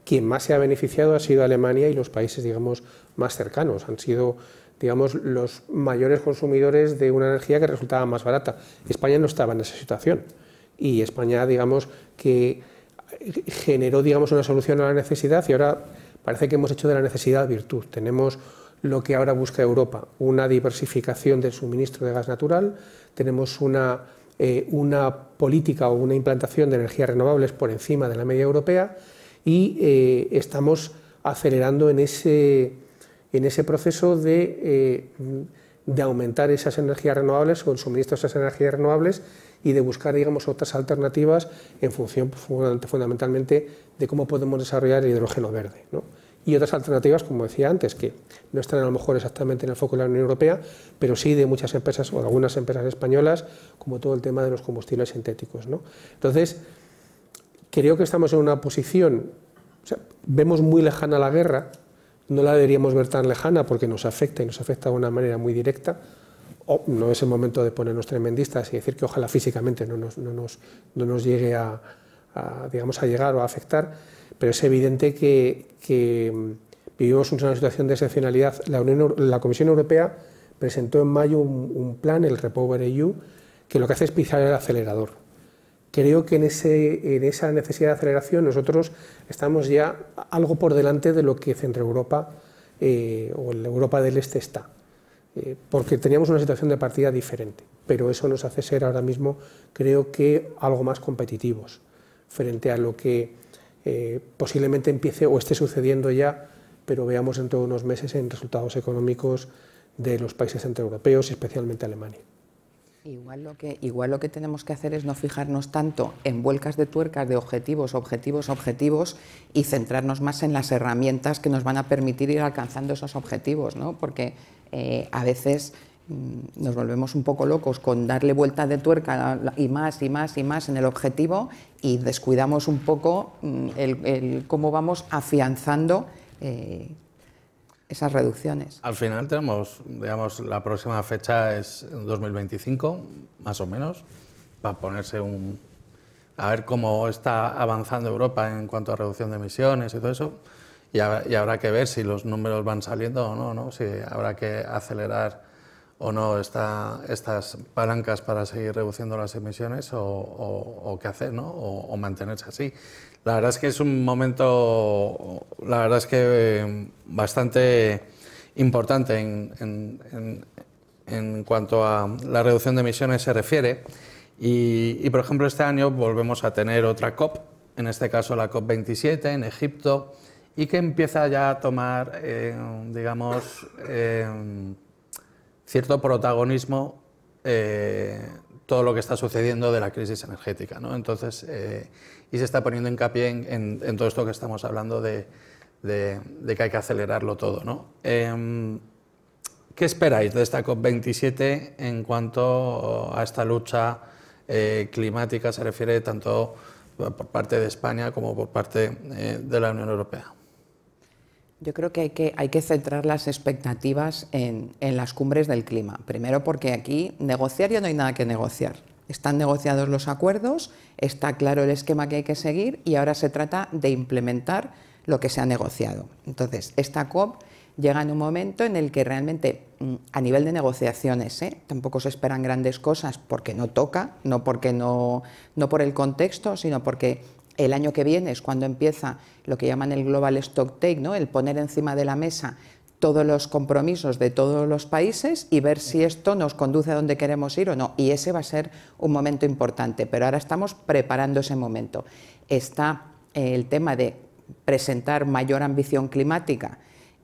Quien más se ha beneficiado ha sido Alemania y los países digamos, más cercanos. Han sido digamos, los mayores consumidores de una energía que resultaba más barata. España no estaba en esa situación y España, digamos, que generó, digamos, una solución a la necesidad y ahora parece que hemos hecho de la necesidad virtud. Tenemos lo que ahora busca Europa, una diversificación del suministro de gas natural, tenemos una, eh, una política o una implantación de energías renovables por encima de la media europea y eh, estamos acelerando en ese, en ese proceso de... Eh, de aumentar esas energías renovables o el de esas energías renovables y de buscar, digamos, otras alternativas en función pues, fundamentalmente de cómo podemos desarrollar el hidrógeno verde. Y otras alternativas, como decía antes, que no están a lo mejor exactamente en el foco de la Unión Europea, pero sí de muchas empresas o de algunas empresas españolas, como todo el tema de los combustibles sintéticos. Entonces, creo que estamos en una posición, vemos muy lejana la guerra, no la deberíamos ver tan lejana porque nos afecta y nos afecta de una manera muy directa. no es el momento de ponernos tremendistas y decir que ojalá físicamente no nos, no nos, no nos llegue a, digamos, a llegar o a afectar, pero es evidente que, que mm, vivimos una situación de excepcionalidad. La, Comisión Europea presentó en mayo un, plan, el EU, e que lo que hace es pisar el acelerador creo que en, esa necesidad de aceleración nosotros estamos ya algo por delante de lo que Centro Europa eh, o la Europa del Este está, eh, porque teníamos una situación de partida diferente, pero eso nos hace ser ahora mismo, creo que, algo más competitivos frente a lo que eh, posiblemente empiece o esté sucediendo ya, pero veamos dentro de unos meses en resultados económicos de los países centroeuropeos especialmente Alemania. Igual lo, que, igual lo que tenemos que hacer es no fijarnos tanto en vuelcas de tuercas de objetivos, objetivos, objetivos y centrarnos más en las herramientas que nos van a permitir ir alcanzando esos objetivos, ¿no? Porque eh, a veces mm, nos volvemos un poco locos con darle vuelta de tuerca y más y más y más en el objetivo y descuidamos un poco mm, el, cómo vamos afianzando eh, esas reducciones. Al final tenemos, digamos, la próxima fecha es 2025, más o menos, para ponerse un... a ver cómo está avanzando Europa en cuanto a reducción de emisiones y todo eso, y, habrá, que ver si los números van saliendo o no, ¿no? si habrá que acelerar o no estas palancas para seguir reduciendo las emisiones o, qué hacer, ¿no? o, mantenerse así. La verdad es que es un momento, la verdad es que eh, bastante importante en, cuanto a la reducción de emisiones se refiere. Y, por ejemplo, este año volvemos a tener otra COP, en este caso la COP27 en Egipto, y que empieza ya a tomar, eh, digamos, eh, cierto protagonismo eh, todo lo que está sucediendo de la crisis energética. ¿no? Entonces, eh, y se está poniendo hincapié en, todo esto que estamos hablando de, que hay que acelerarlo todo. ¿no? Em, ¿Qué esperáis de esta COP27 en cuanto a esta lucha eh, climática se refiere tanto por parte de España como por parte de la Unión Europea? Yo creo que hay que, centrar las expectativas en, las cumbres del clima. Primero porque aquí negociar ya no hay nada que negociar. Están negociados los acuerdos, está claro el esquema que hay que seguir y ahora se trata de implementar lo que se ha negociado. Entonces, esta COP llega en un momento en el que realmente mm, a nivel de negociaciones ¿eh? tampoco se esperan grandes cosas porque no toca, no porque no, no por el contexto, sino porque el año que viene es cuando empieza lo que llaman el global stock take, el poner encima de la mesa todos los compromisos de todos los países y ver si esto nos conduce a donde queremos ir o no. Y ese va a ser un momento importante, pero ahora estamos preparando ese momento. Está eh, el tema de presentar mayor ambición climática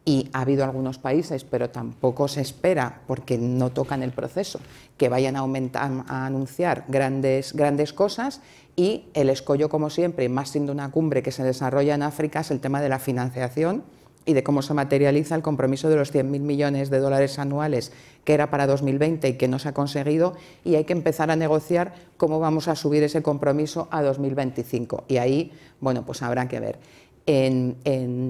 y ha habido algunos países, pero tampoco se espera, porque no tocan el proceso, que vayan a, aumentar, a anunciar grandes, grandes cosas y el escollo, como siempre, y más siendo una cumbre que se desarrolla en África, es el tema de la financiación y de cómo se materializa el compromiso de los 100.000 millones de dólares anuales que era para 2020 y que no se ha conseguido, y hay que empezar a negociar cómo vamos a subir ese compromiso a 2025. Y ahí, bueno, pues habrá que ver. en,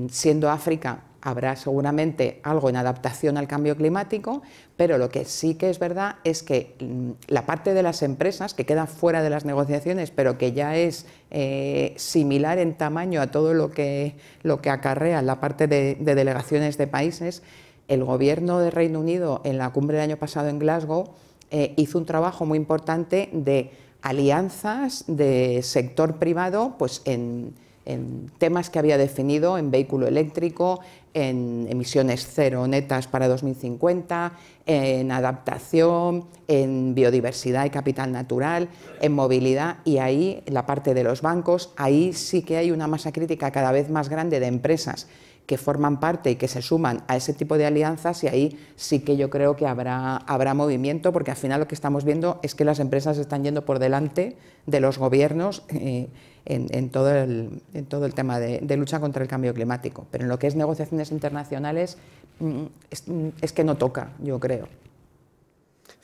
siendo África habrá seguramente algo en adaptación al cambio climático, pero lo que sí que es verdad es que mm, la parte de las empresas que queda fuera de las negociaciones, pero que ya es eh, similar en tamaño a todo lo que, lo que acarrea la parte de, delegaciones de países, el gobierno de Reino Unido en la cumbre del año pasado en Glasgow eh, hizo un trabajo muy importante de alianzas de sector privado pues en en temas que había definido en vehículo eléctrico, en emisiones cero netas para 2050, en adaptación, en biodiversidad y capital natural, en movilidad y ahí la parte de los bancos, ahí sí que hay una masa crítica cada vez más grande de empresas que forman parte y que se suman a ese tipo de alianzas y ahí sí que yo creo que habrá, habrá movimiento porque al final lo que estamos viendo es que las empresas están yendo por delante de los gobiernos. Eh, en, todo, el, tema de, lucha contra el cambio climático. Pero en lo que es negociaciones internacionales mm, mm, es, que no toca, yo creo.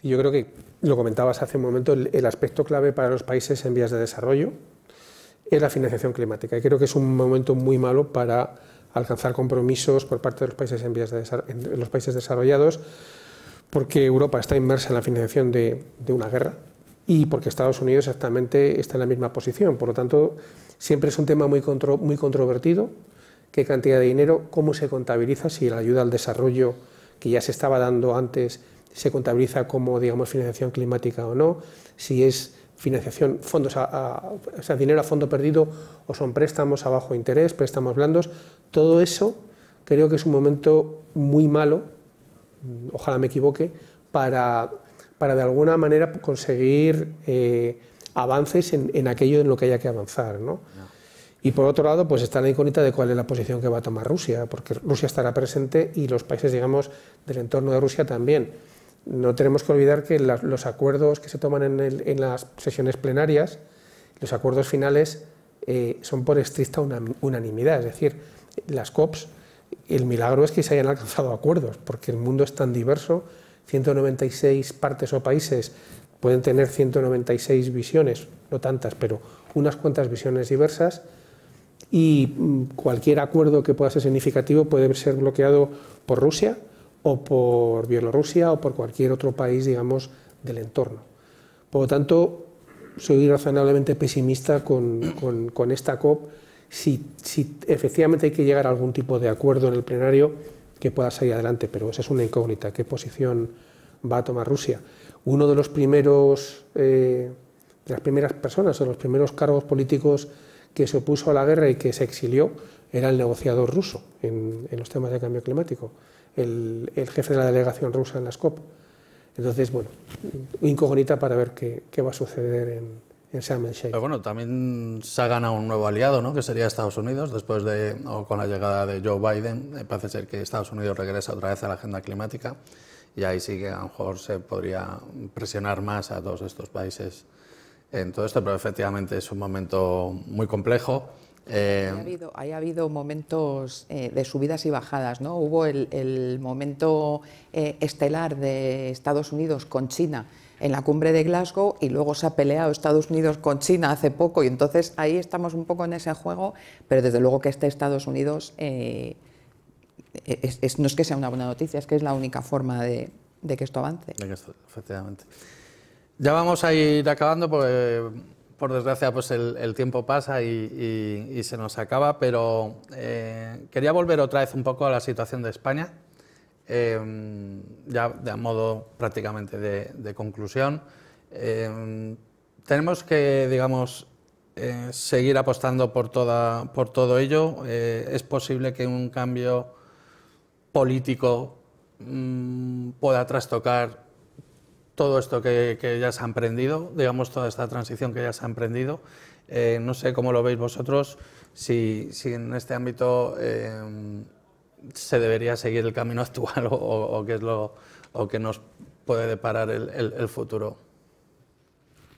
Yo creo que lo comentabas hace un momento, el, aspecto clave para los países en vías de desarrollo es la financiación climática. Y creo que es un momento muy malo para alcanzar compromisos por parte de los países en vías de los países desarrollados, porque Europa está inmersa en la financiación de una guerra, y porque Estados Unidos exactamente está en la misma posición. Por lo tanto, siempre es un tema muy, muy controvertido, qué cantidad de dinero, cómo se contabiliza, si la ayuda al desarrollo que ya se estaba dando antes se contabiliza como, digamos, financiación climática o no, si es financiación, fondos, a, o sea, dinero a fondo perdido o son préstamos a bajo interés, préstamos blandos, todo eso creo que es un momento muy malo, ojalá me equivoque, para para de alguna manera conseguir eh, avances en, aquello en lo que haya que avanzar. Y por otro lado, pues está la incógnita de cuál es la posición que va a tomar Rusia, porque Rusia estará presente y los países, digamos, del entorno de Rusia también. No tenemos que olvidar que los acuerdos que se toman en, las sesiones plenarias, los acuerdos finales, eh, son por estricta unanimidad. Es decir, las COPs, el milagro es que se hayan alcanzado acuerdos, porque el mundo es tan diverso 196 partes o países pueden tener 196 visiones, no tantas, pero unas cuantas visiones diversas y mm, cualquier acuerdo que pueda ser significativo puede ser bloqueado por Rusia o por Bielorrusia o por cualquier otro país, digamos, del entorno. Por lo tanto, soy razonablemente pesimista con, esta COP. Si, si efectivamente hay que llegar a algún tipo de acuerdo en el plenario, que pueda salir adelante, pero esa es una incógnita, qué posición va a tomar Rusia. Uno de los primeros, eh, de las primeras personas o los primeros cargos políticos que se opuso a la guerra y que se exilió era el negociador ruso en, los temas de cambio climático, el, jefe de la delegación rusa en las COP. Entonces, bueno, incógnita para ver qué, qué va a suceder en, pero bueno, también se ha ganado un nuevo aliado, ¿no? Que sería Estados Unidos, después de, o con la llegada de Joe Biden, eh, parece ser que Estados Unidos regresa otra vez a la agenda climática y ahí sí que a lo mejor se podría presionar más a todos estos países en todo esto, pero efectivamente es un momento muy complejo. Eh, ha habido, habido, momentos eh, de subidas y bajadas, ¿no? Hubo el, momento estelar de Estados Unidos con China, en la cumbre de Glasgow y luego se ha peleado Estados Unidos con China hace poco y entonces ahí estamos un poco en ese juego, pero desde luego que este Estados Unidos eh, eh, no es que sea una buena noticia, es que es la única forma de, que esto avance. Ya vamos a ir acabando porque por desgracia, pues el, tiempo pasa y, se nos acaba, pero eh, quería volver otra vez un poco a la situación de España. Em, ya de modo prácticamente de, conclusión, em, tenemos que, digamos, eh, seguir apostando por, toda, por todo ello. Eh, es posible que un cambio político mm, pueda trastocar todo esto que, ya se ha emprendido, digamos, toda esta transición que ya se ha emprendido. Eh, no sé cómo lo veis vosotros, si, si en este ámbito em, se debería seguir el camino actual o, qué es lo o que nos puede deparar el, futuro?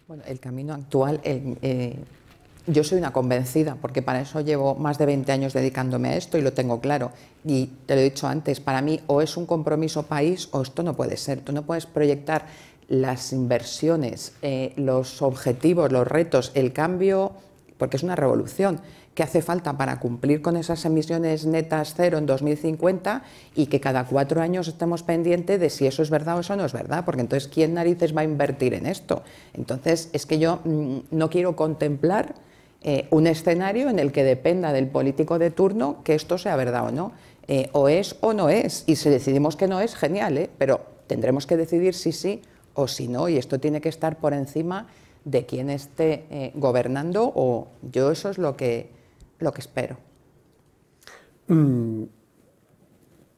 Bueno, el camino actual, eh, yo soy una convencida, porque para eso llevo más de 20 años dedicándome a esto y lo tengo claro. Y te lo he dicho antes, para mí o es un compromiso país o esto no puede ser. Tú no puedes proyectar las inversiones, eh, los objetivos, los retos, el cambio, porque es una revolución que hace falta para cumplir con esas emisiones netas cero en 2050 y que cada cuatro años estemos pendientes de si eso es verdad o eso no es verdad, porque entonces ¿quién narices va a invertir en esto? Entonces es que yo mm, no quiero contemplar eh, un escenario en el que dependa del político de turno que esto sea verdad o no. Eh, o es o no es, y si decidimos que no es, genial, ¿eh? pero tendremos que decidir si sí o si no, y esto tiene que estar por encima de quién esté gobernando, o yo eso es lo que lo que espero. Mm,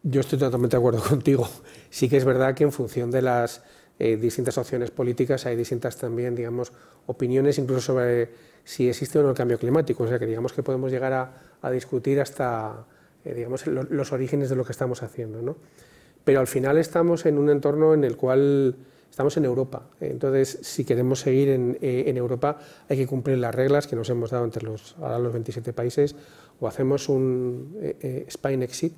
yo estoy totalmente de acuerdo contigo. Sí que es verdad que en función de las eh, distintas opciones políticas hay distintas también, digamos, opiniones incluso sobre si existe o no el cambio climático. O sea que digamos que podemos llegar a, discutir hasta, eh, digamos, los orígenes de lo que estamos haciendo, Pero al final estamos en un entorno en el cual Estamos en Europa, entonces si queremos seguir eh, en, Europa hay que cumplir las reglas que nos hemos dado entre los, ahora los 27 países, o hacemos un eh, eh, Spine Exit,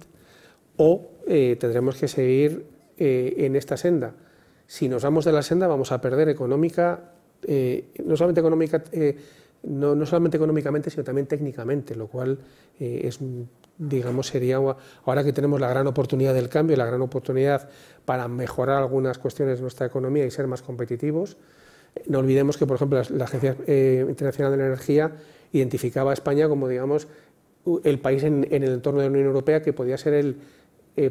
o tendremos que seguir en esta senda. Si nos vamos de la senda vamos a perder económica, no solamente económica no, solamente económicamente, sino también técnicamente, lo cual eh, es, digamos, sería ahora que tenemos la gran oportunidad del cambio, la gran oportunidad para mejorar algunas cuestiones de nuestra economía y ser más competitivos. Eh, no olvidemos que, por ejemplo, la, Agencia eh, Internacional de la Energía identificaba a España como, digamos, el país en, el entorno de la Unión Europea que podía ser el,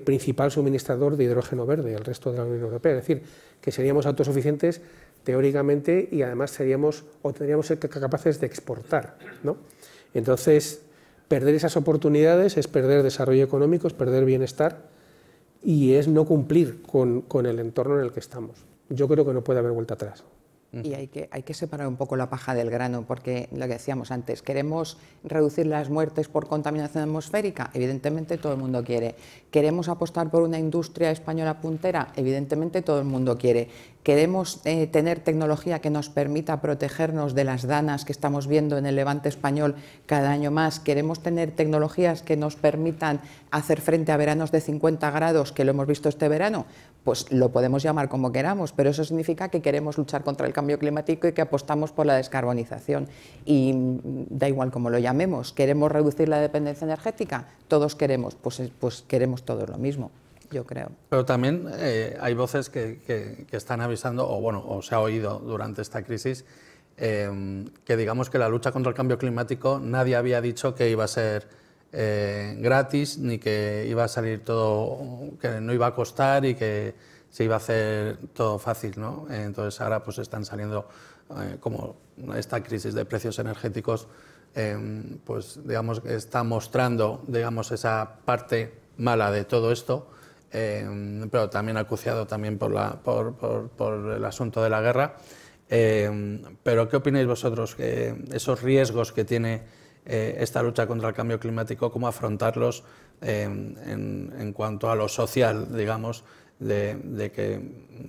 principal suministrador de hidrógeno verde al resto de la Unión Europea. Es decir, que seríamos autosuficientes teóricamente y además seríamos o tendríamos que ser capaces de exportar. ¿no? Entonces, perder esas oportunidades es perder desarrollo económico, es perder bienestar y es no cumplir con, con el entorno en el que estamos. Yo creo que no puede haber vuelta atrás. Y hay que, hay que separar un poco la paja del grano, porque lo que decíamos antes, queremos reducir las muertes por contaminación atmosférica, evidentemente todo el mundo quiere. Queremos apostar por una industria española puntera, evidentemente todo el mundo quiere. Queremos eh, tener tecnología que nos permita protegernos de las danas que estamos viendo en el levante español cada año más. Queremos tener tecnologías que nos permitan hacer frente a veranos de 50 grados, que lo hemos visto este verano, pues lo podemos llamar como queramos, pero eso significa que queremos luchar contra el cambio climático y que apostamos por la descarbonización. Y da igual como lo llamemos, queremos reducir la dependencia energética, todos queremos, pues, eh, pues queremos todos lo mismo yo creo. Pero también eh, hay voces que, están avisando, o bueno, o se ha oído durante esta crisis, eh, que digamos que la lucha contra el cambio climático nadie había dicho que iba a ser eh, gratis ni que iba a salir todo, que no iba a costar y que se iba a hacer todo fácil, ¿no? Entonces ahora pues están saliendo eh, como esta crisis de precios energéticos, em, pues digamos que está mostrando digamos esa parte mala de todo esto, em, pero también acuciado también por, la, por, por el asunto de la guerra. Em, pero ¿qué opináis vosotros? esos riesgos que tiene eh, esta lucha contra el cambio climático, cómo afrontarlos em, en, cuanto a lo social, digamos, de, que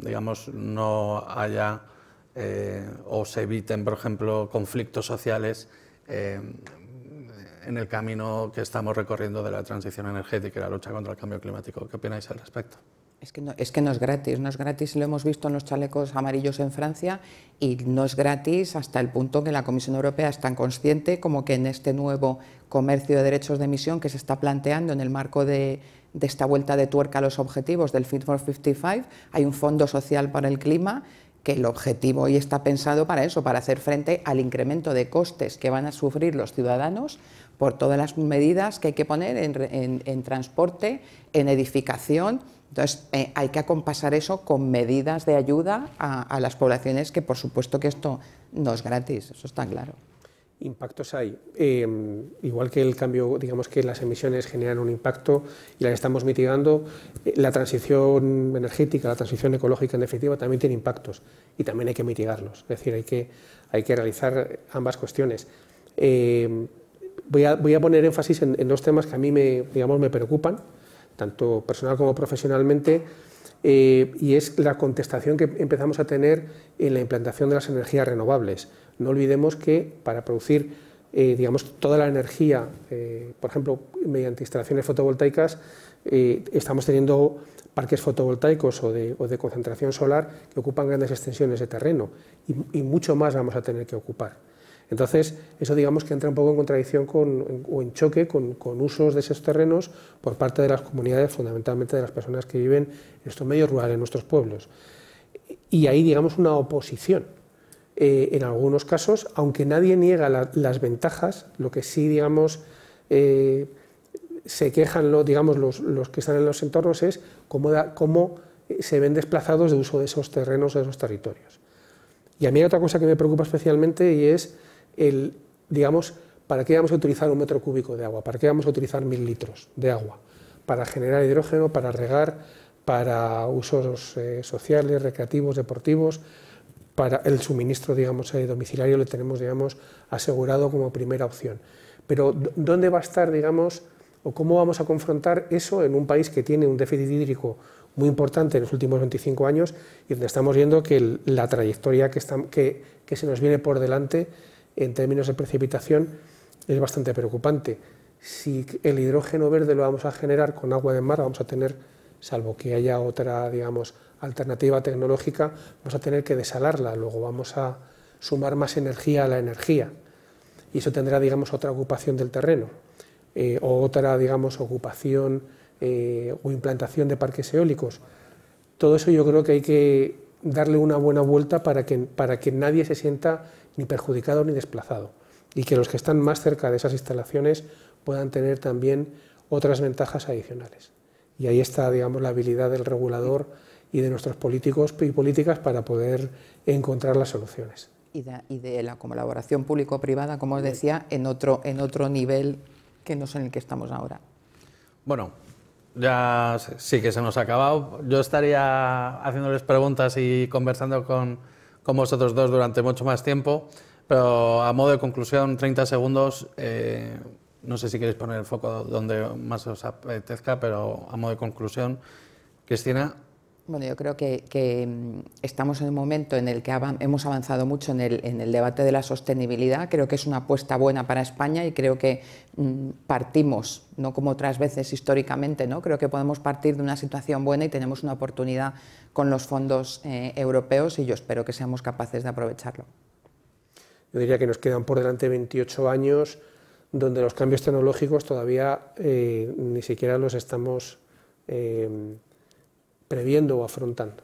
digamos, no haya eh, o se eviten, por ejemplo, conflictos sociales em, en el camino que estamos recorriendo de la transición energética y la lucha contra el cambio climático. ¿Qué opináis al respecto? Es que, no, es que no es gratis, no es gratis, lo hemos visto en los chalecos amarillos en Francia y no es gratis hasta el punto que la Comisión Europea es tan consciente como que en este nuevo comercio de derechos de emisión que se está planteando en el marco de, esta vuelta de tuerca a los objetivos del Fit for 55, hay un fondo social para el clima que el objetivo hoy está pensado para eso, para hacer frente al incremento de costes que van a sufrir los ciudadanos por todas las medidas que hay que poner en transporte, en edificación, entonces, eh, hay que acompasar eso con medidas de ayuda a, las poblaciones, que por supuesto que esto no es gratis, eso está claro. Impactos hay. Em, igual que el cambio, digamos que las emisiones generan un impacto y las estamos mitigando, eh, la transición energética, la transición ecológica en definitiva también tiene impactos y también hay que mitigarlos. Es decir, hay que, hay que realizar ambas cuestiones. Em, voy a, voy, a, poner énfasis en, dos temas que a mí me, digamos, me preocupan tanto personal como profesionalmente, eh, y es la contestación que empezamos a tener en la implantación de las energías renovables. No olvidemos que para producir eh, digamos, toda la energía, eh, por ejemplo, mediante instalaciones fotovoltaicas, estamos teniendo parques fotovoltaicos o de, concentración solar que ocupan grandes extensiones de terreno y mucho más vamos a tener que ocupar. Entonces, eso digamos que entra un poco en contradicción con, o en choque con, usos de esos terrenos por parte de las comunidades, fundamentalmente de las personas que viven en estos medios rurales, en nuestros pueblos. Y ahí, digamos, una oposición. Eh, en algunos casos, aunque nadie niega las ventajas, lo que sí, digamos, eh, se quejan digamos, los, que están en los entornos es cómo, cómo eh, se ven desplazados de uso de esos terrenos, de esos territorios. Y a mí hay otra cosa que me preocupa especialmente y es el, digamos, ¿para qué vamos a utilizar un metro cúbico de agua? ¿Para qué vamos a utilizar mil litros de agua? Para generar hidrógeno, para regar, para usos eh, sociales, recreativos, deportivos, para el suministro, digamos, eh, domiciliario lo tenemos, digamos, asegurado como primera opción. Pero ¿dónde va a estar, digamos, o cómo vamos a confrontar eso en un país que tiene un déficit hídrico muy importante en los últimos 25 años y donde estamos viendo que la trayectoria que se nos viene por delante en términos de precipitación es bastante preocupante. Si el hidrógeno verde lo vamos a generar con agua de mar, vamos a tener, salvo que haya otra, digamos, alternativa tecnológica, vamos a tener que desalarla, luego vamos a sumar más energía a la energía y eso tendrá, digamos, otra ocupación del terreno eh, o otra, digamos, ocupación eh, o implantación de parques eólicos. Todo eso yo creo que hay que darle una buena vuelta para que, para que nadie se sienta ni perjudicado ni desplazado, y que los que están más cerca de esas instalaciones puedan tener también otras ventajas adicionales. Y ahí está, digamos, la habilidad del regulador y de nuestros políticos y políticas para poder encontrar las soluciones. Y de, la colaboración público-privada, como os decía, en otro, en otro nivel que no es en el que estamos ahora. Bueno, ya sí que se nos ha acabado. Yo estaría haciéndoles preguntas y conversando con, con vosotros dos durante mucho más tiempo, pero a modo de conclusión, 30 segundos, eh, no sé si queréis poner el foco donde más os apetezca, pero a modo de conclusión, Cristina, bueno, yo creo que, mm, estamos en un momento en el que hemos avanzado mucho en el, debate de la sostenibilidad. Creo que es una apuesta buena para España y creo que mm, partimos, no como otras veces históricamente, ¿no? creo que podemos partir de una situación buena y tenemos una oportunidad con los fondos eh, europeos y yo espero que seamos capaces de aprovecharlo. Yo diría que nos quedan por delante 28 años donde los cambios tecnológicos todavía eh, ni siquiera los estamos... Eh, previendo o afrontando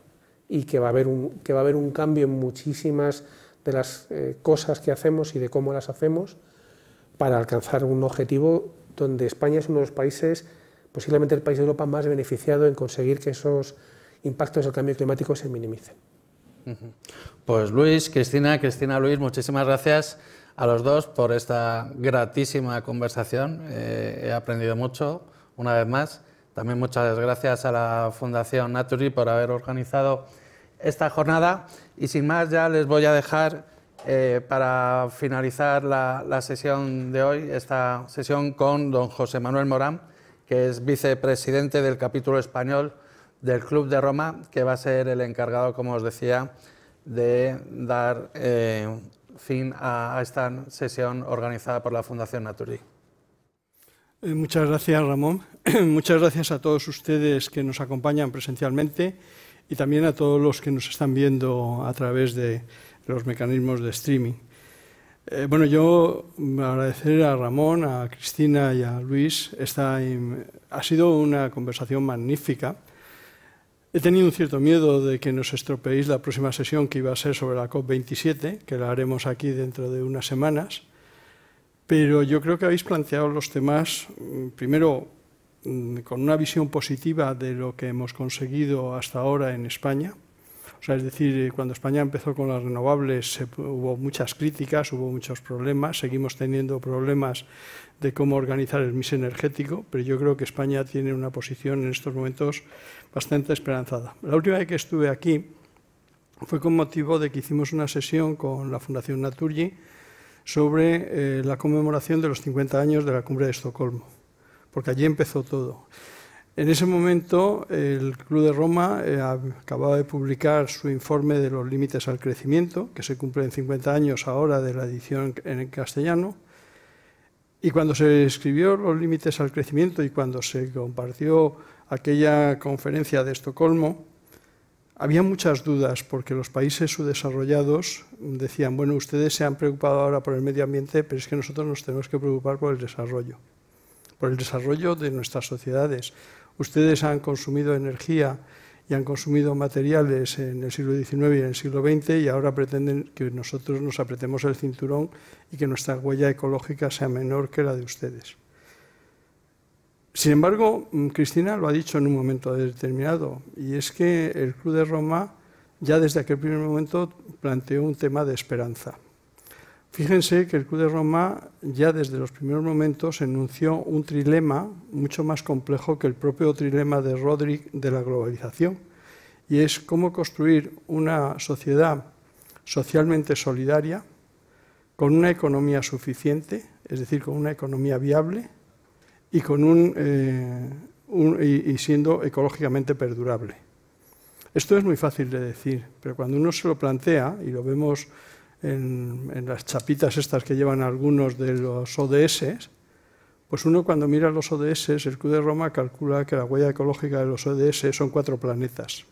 y que va a haber un, que va a haber un cambio en muchísimas de las eh, cosas que hacemos y de cómo las hacemos para alcanzar un objetivo donde España es uno de los países, posiblemente el país de Europa más beneficiado en conseguir que esos impactos del cambio climático se minimicen. Pues Luis, Cristina, Cristina, Luis, muchísimas gracias a los dos por esta gratísima conversación. Eh, he aprendido mucho, una vez más. También muchas gracias a la Fundación Naturi por haber organizado esta jornada y sin más ya les voy a dejar eh, para finalizar la, sesión de hoy, esta sesión con don José Manuel Morán, que es vicepresidente del capítulo español del Club de Roma, que va a ser el encargado, como os decía, de dar eh, fin a, a esta sesión organizada por la Fundación Naturi. Eh, muchas gracias, Ramón. muchas gracias a todos ustedes que nos acompañan presencialmente y también a todos los que nos están viendo a través de los mecanismos de streaming. Eh, bueno, yo agradecer a Ramón, a Cristina y a Luis. Em, ha sido una conversación magnífica. He tenido un cierto miedo de que nos estropeéis la próxima sesión que iba a ser sobre la COP27, que la haremos aquí dentro de unas semanas. Pero yo creo que habéis planteado los temas, mm, primero, mm, con una visión positiva de lo que hemos conseguido hasta ahora en España. O sea, es decir, eh, cuando España empezó con las renovables hubo muchas críticas, hubo muchos problemas, seguimos teniendo problemas de cómo organizar el mix energético, pero yo creo que España tiene una posición en estos momentos bastante esperanzada. La última vez que estuve aquí fue con motivo de que hicimos una sesión con la Fundación Naturgy, sobre eh, la conmemoración de los 50 años de la cumbre de Estocolmo, porque allí empezó todo. En ese momento, el Club de Roma eh, acababa de publicar su informe de los límites al crecimiento, que se cumple en 50 años ahora de la edición en castellano. Y cuando se escribió los límites al crecimiento y cuando se compartió aquella conferencia de Estocolmo, había muchas dudas porque los países subdesarrollados decían, bueno, ustedes se han preocupado ahora por el medio ambiente, pero es que nosotros nos tenemos que preocupar por el desarrollo, por el desarrollo de nuestras sociedades. Ustedes han consumido energía y han consumido materiales en el siglo XIX y en el siglo XX y ahora pretenden que nosotros nos apretemos el cinturón y que nuestra huella ecológica sea menor que la de ustedes. Sin embargo, mm, Cristina lo ha dicho en un momento determinado, y es que el Club de Roma ya desde aquel primer momento planteó un tema de esperanza. Fíjense que el Club de Roma ya desde los primeros momentos enunció un trilema mucho más complejo que el propio trilema de Rodrik de la globalización, y es cómo construir una sociedad socialmente solidaria, con una economía suficiente, es decir, con una economía viable, y, con eh, y, siendo ecológicamente perdurable. Esto es muy fácil de decir, pero cuando uno se lo plantea, y lo vemos en, en las chapitas estas que llevan algunos de los ODS, pues uno cuando mira los ODS, el Club de Roma calcula que la huella ecológica de los ODS son cuatro planetas,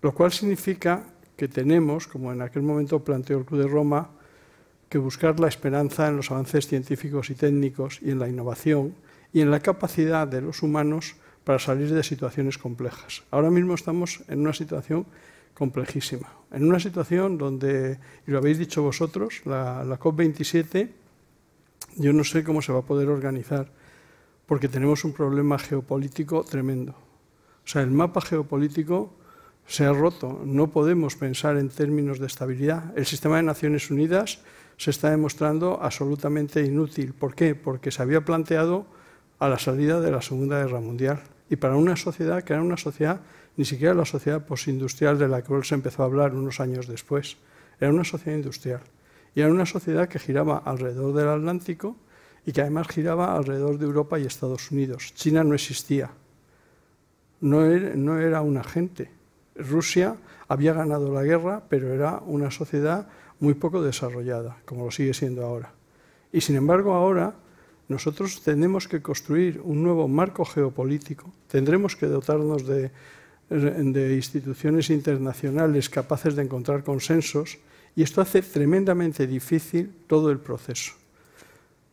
lo cual significa que tenemos, como en aquel momento planteó el Club de Roma, que buscar la esperanza en los avances científicos y técnicos y en la innovación y en la capacidad de los humanos para salir de situaciones complejas. Ahora mismo estamos en una situación complejísima, en una situación donde, y lo habéis dicho vosotros, la, COP27, yo no sé cómo se va a poder organizar, porque tenemos un problema geopolítico tremendo. O sea, el mapa geopolítico se ha roto, no podemos pensar en términos de estabilidad. El sistema de Naciones Unidas se está demostrando absolutamente inútil. ¿Por qué? Porque se había planteado a la salida de la Segunda Guerra Mundial. Y para una sociedad que era una sociedad, ni siquiera la sociedad postindustrial de la que se empezó a hablar unos años después, era una sociedad industrial. Y era una sociedad que giraba alrededor del Atlántico y que además giraba alrededor de Europa y Estados Unidos. China no existía, no era, no era un agente. Rusia había ganado la guerra, pero era una sociedad muy poco desarrollada, como lo sigue siendo ahora. Y sin embargo ahora nosotros tenemos que construir un nuevo marco geopolítico, tendremos que dotarnos de, instituciones internacionales capaces de encontrar consensos y esto hace tremendamente difícil todo el proceso.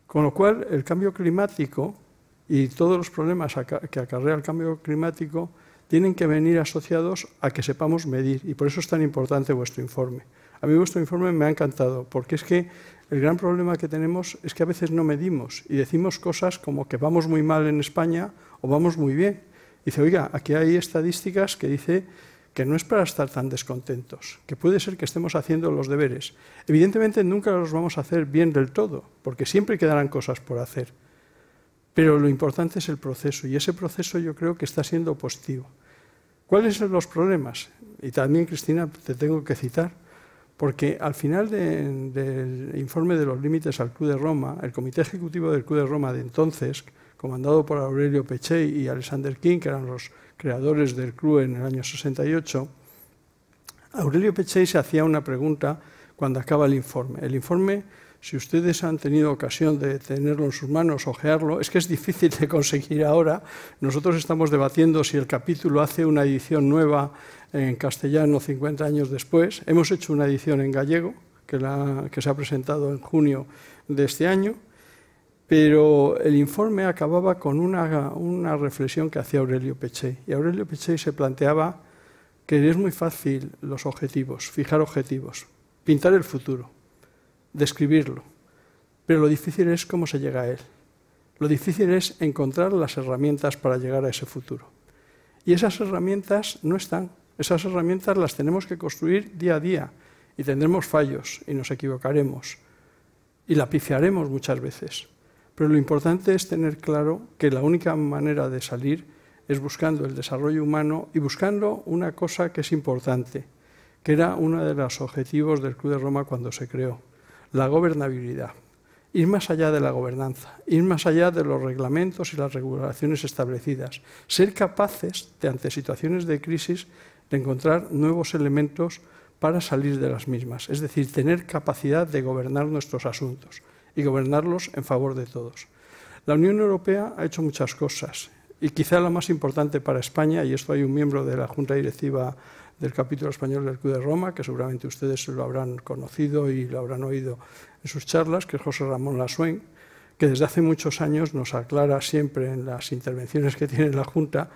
Con lo cual, el cambio climático y todos los problemas que acarrea el cambio climático tienen que venir asociados a que sepamos medir y por eso es tan importante vuestro informe. A mí vuestro informe me ha encantado, porque es que el gran problema que tenemos es que a veces no medimos y decimos cosas como que vamos muy mal en España o vamos muy bien. dice, oiga, aquí hay estadísticas que dice que no es para estar tan descontentos, que puede ser que estemos haciendo los deberes. Evidentemente nunca los vamos a hacer bien del todo, porque siempre quedarán cosas por hacer. Pero lo importante es el proceso y ese proceso yo creo que está siendo positivo. ¿Cuáles son los problemas? Y también, Cristina, te tengo que citar porque al final del informe de los límites al Club de Roma, el Comité Ejecutivo del Club de Roma de entonces, comandado por Aurelio Pechey y Alexander King, que eran los creadores del club en el año 68, Aurelio Pechey se hacía una pregunta cuando acaba el informe. El informe si ustedes han tenido ocasión de tenerlo en sus manos, ojearlo, es que es difícil de conseguir ahora. Nosotros estamos debatiendo si el capítulo hace una edición nueva en castellano 50 años después. Hemos hecho una edición en gallego, que, que se ha presentado en junio de este año, pero el informe acababa con una, reflexión que hacía Aurelio Peché. Y Aurelio Pechey se planteaba que es muy fácil los objetivos, fijar objetivos, pintar el futuro describirlo, pero lo difícil es cómo se llega a él. Lo difícil es encontrar las herramientas para llegar a ese futuro. Y esas herramientas no están. Esas herramientas las tenemos que construir día a día y tendremos fallos y nos equivocaremos y la pifiaremos muchas veces. Pero lo importante es tener claro que la única manera de salir es buscando el desarrollo humano y buscando una cosa que es importante, que era uno de los objetivos del Club de Roma cuando se creó, la gobernabilidad, ir más allá de la gobernanza, ir más allá de los reglamentos y las regulaciones establecidas, ser capaces de, ante situaciones de crisis, de encontrar nuevos elementos para salir de las mismas, es decir, tener capacidad de gobernar nuestros asuntos y gobernarlos en favor de todos. La Unión Europea ha hecho muchas cosas y quizá la más importante para España, y esto hay un miembro de la Junta Directiva del capítulo español del Club de Roma, que seguramente ustedes lo habrán conocido y lo habrán oído en sus charlas, que es José Ramón Lasuen, que desde hace muchos años nos aclara siempre en las intervenciones que tiene la Junta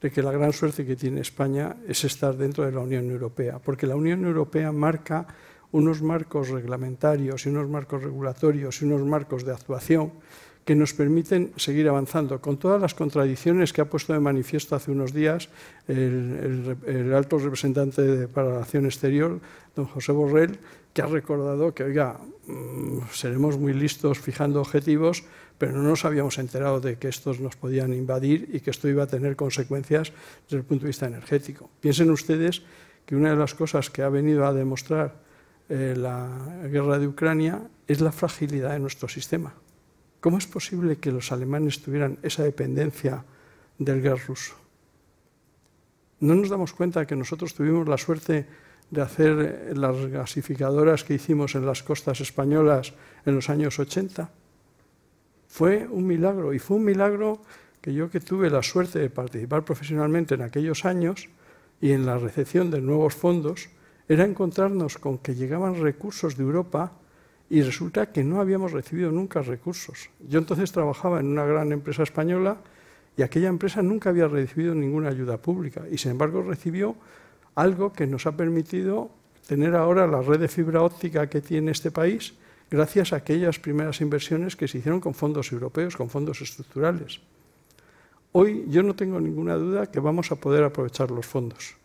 de que la gran suerte que tiene España es estar dentro de la Unión Europea, porque la Unión Europea marca unos marcos reglamentarios y unos marcos regulatorios y unos marcos de actuación que nos permiten seguir avanzando, con todas las contradicciones que ha puesto de manifiesto hace unos días el, alto representante para la acción exterior, don José Borrell, que ha recordado que, oiga, mm, seremos muy listos fijando objetivos, pero no nos habíamos enterado de que estos nos podían invadir y que esto iba a tener consecuencias desde el punto de vista energético. Piensen ustedes que una de las cosas que ha venido a demostrar eh, la guerra de Ucrania es la fragilidad de nuestro sistema. ¿Cómo es posible que los alemanes tuvieran esa dependencia del gas ruso? ¿No nos damos cuenta que nosotros tuvimos la suerte de hacer las gasificadoras que hicimos en las costas españolas en los años 80? Fue un milagro y fue un milagro que yo que tuve la suerte de participar profesionalmente en aquellos años y en la recepción de nuevos fondos, era encontrarnos con que llegaban recursos de Europa y resulta que no habíamos recibido nunca recursos. Yo entonces trabajaba en una gran empresa española y aquella empresa nunca había recibido ninguna ayuda pública y sin embargo recibió algo que nos ha permitido tener ahora la red de fibra óptica que tiene este país gracias a aquellas primeras inversiones que se hicieron con fondos europeos, con fondos estructurales. Hoy yo no tengo ninguna duda que vamos a poder aprovechar los fondos.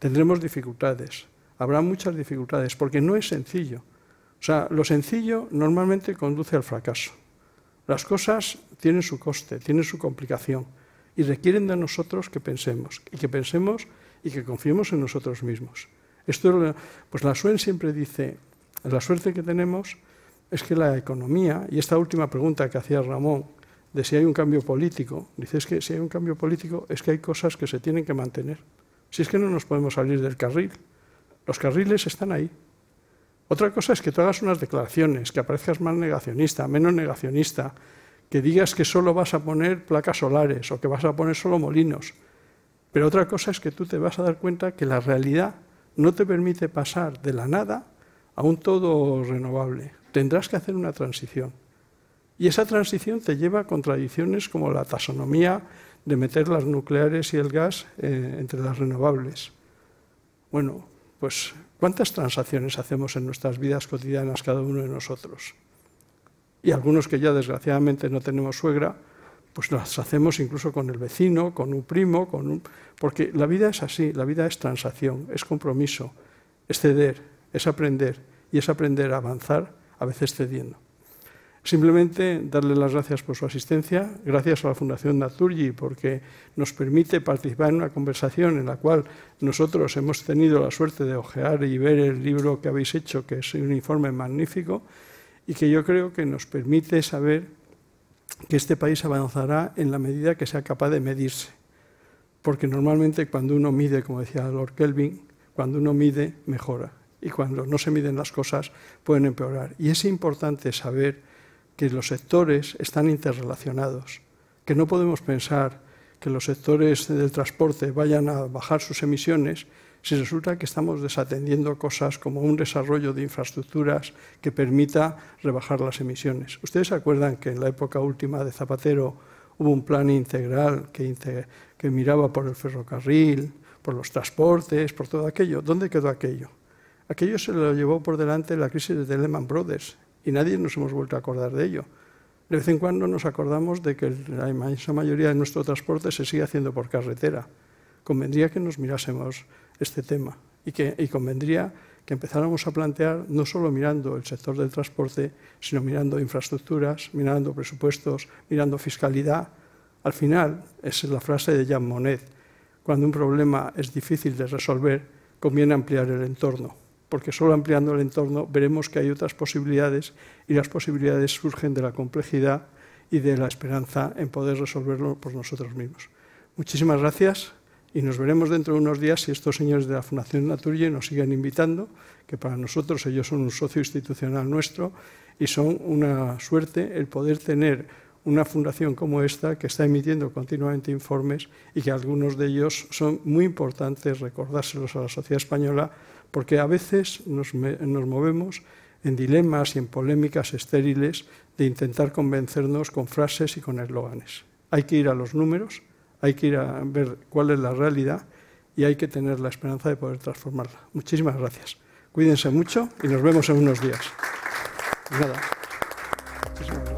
Tendremos dificultades, habrá muchas dificultades, porque no es sencillo. O sea, lo sencillo normalmente conduce al fracaso. Las cosas tienen su coste, tienen su complicación y requieren de nosotros que pensemos, y que pensemos y que confiemos en nosotros mismos. Esto, pues la SUEN siempre dice, la suerte que tenemos es que la economía, y esta última pregunta que hacía Ramón, de si hay un cambio político, dice que si hay un cambio político es que hay cosas que se tienen que mantener. Si es que no nos podemos salir del carril, los carriles están ahí, otra cosa es que tú hagas unas declaraciones, que aparezcas más negacionista, menos negacionista, que digas que solo vas a poner placas solares o que vas a poner solo molinos. Pero otra cosa es que tú te vas a dar cuenta que la realidad no te permite pasar de la nada a un todo renovable. Tendrás que hacer una transición. Y esa transición te lleva a contradicciones como la taxonomía de meter las nucleares y el gas eh, entre las renovables. Bueno, pues ¿Cuántas transacciones hacemos en nuestras vidas cotidianas cada uno de nosotros? Y algunos que ya desgraciadamente no tenemos suegra, pues las hacemos incluso con el vecino, con un primo, con un... porque la vida es así, la vida es transacción, es compromiso, es ceder, es aprender y es aprender a avanzar, a veces cediendo. Simplemente darle las gracias por su asistencia, gracias a la Fundación Naturgy porque nos permite participar en una conversación en la cual nosotros hemos tenido la suerte de ojear y ver el libro que habéis hecho, que es un informe magnífico y que yo creo que nos permite saber que este país avanzará en la medida que sea capaz de medirse. Porque normalmente cuando uno mide, como decía Lord Kelvin, cuando uno mide, mejora. Y cuando no se miden las cosas, pueden empeorar. Y es importante saber que los sectores están interrelacionados, que no podemos pensar que los sectores del transporte vayan a bajar sus emisiones si resulta que estamos desatendiendo cosas como un desarrollo de infraestructuras que permita rebajar las emisiones. Ustedes se acuerdan que en la época última de Zapatero hubo un plan integral que, que miraba por el ferrocarril, por los transportes, por todo aquello. ¿Dónde quedó aquello? Aquello se lo llevó por delante la crisis de Lehman Brothers y nadie nos hemos vuelto a acordar de ello. De vez en cuando nos acordamos de que la mayoría de nuestro transporte se sigue haciendo por carretera. Convendría que nos mirásemos este tema y, que, y convendría que empezáramos a plantear no solo mirando el sector del transporte, sino mirando infraestructuras, mirando presupuestos, mirando fiscalidad. Al final, esa es la frase de Jean Monnet, cuando un problema es difícil de resolver, conviene ampliar el entorno porque solo ampliando el entorno veremos que hay otras posibilidades y las posibilidades surgen de la complejidad y de la esperanza en poder resolverlo por nosotros mismos. Muchísimas gracias y nos veremos dentro de unos días si estos señores de la Fundación Naturgy nos siguen invitando, que para nosotros ellos son un socio institucional nuestro y son una suerte el poder tener una fundación como esta que está emitiendo continuamente informes y que algunos de ellos son muy importantes recordárselos a la sociedad española porque a veces nos, movemos en dilemas y en polémicas estériles de intentar convencernos con frases y con eslóganes. Hay que ir a los números, hay que ir a ver cuál es la realidad y hay que tener la esperanza de poder transformarla. Muchísimas gracias. Cuídense mucho y nos vemos en unos días. Nada.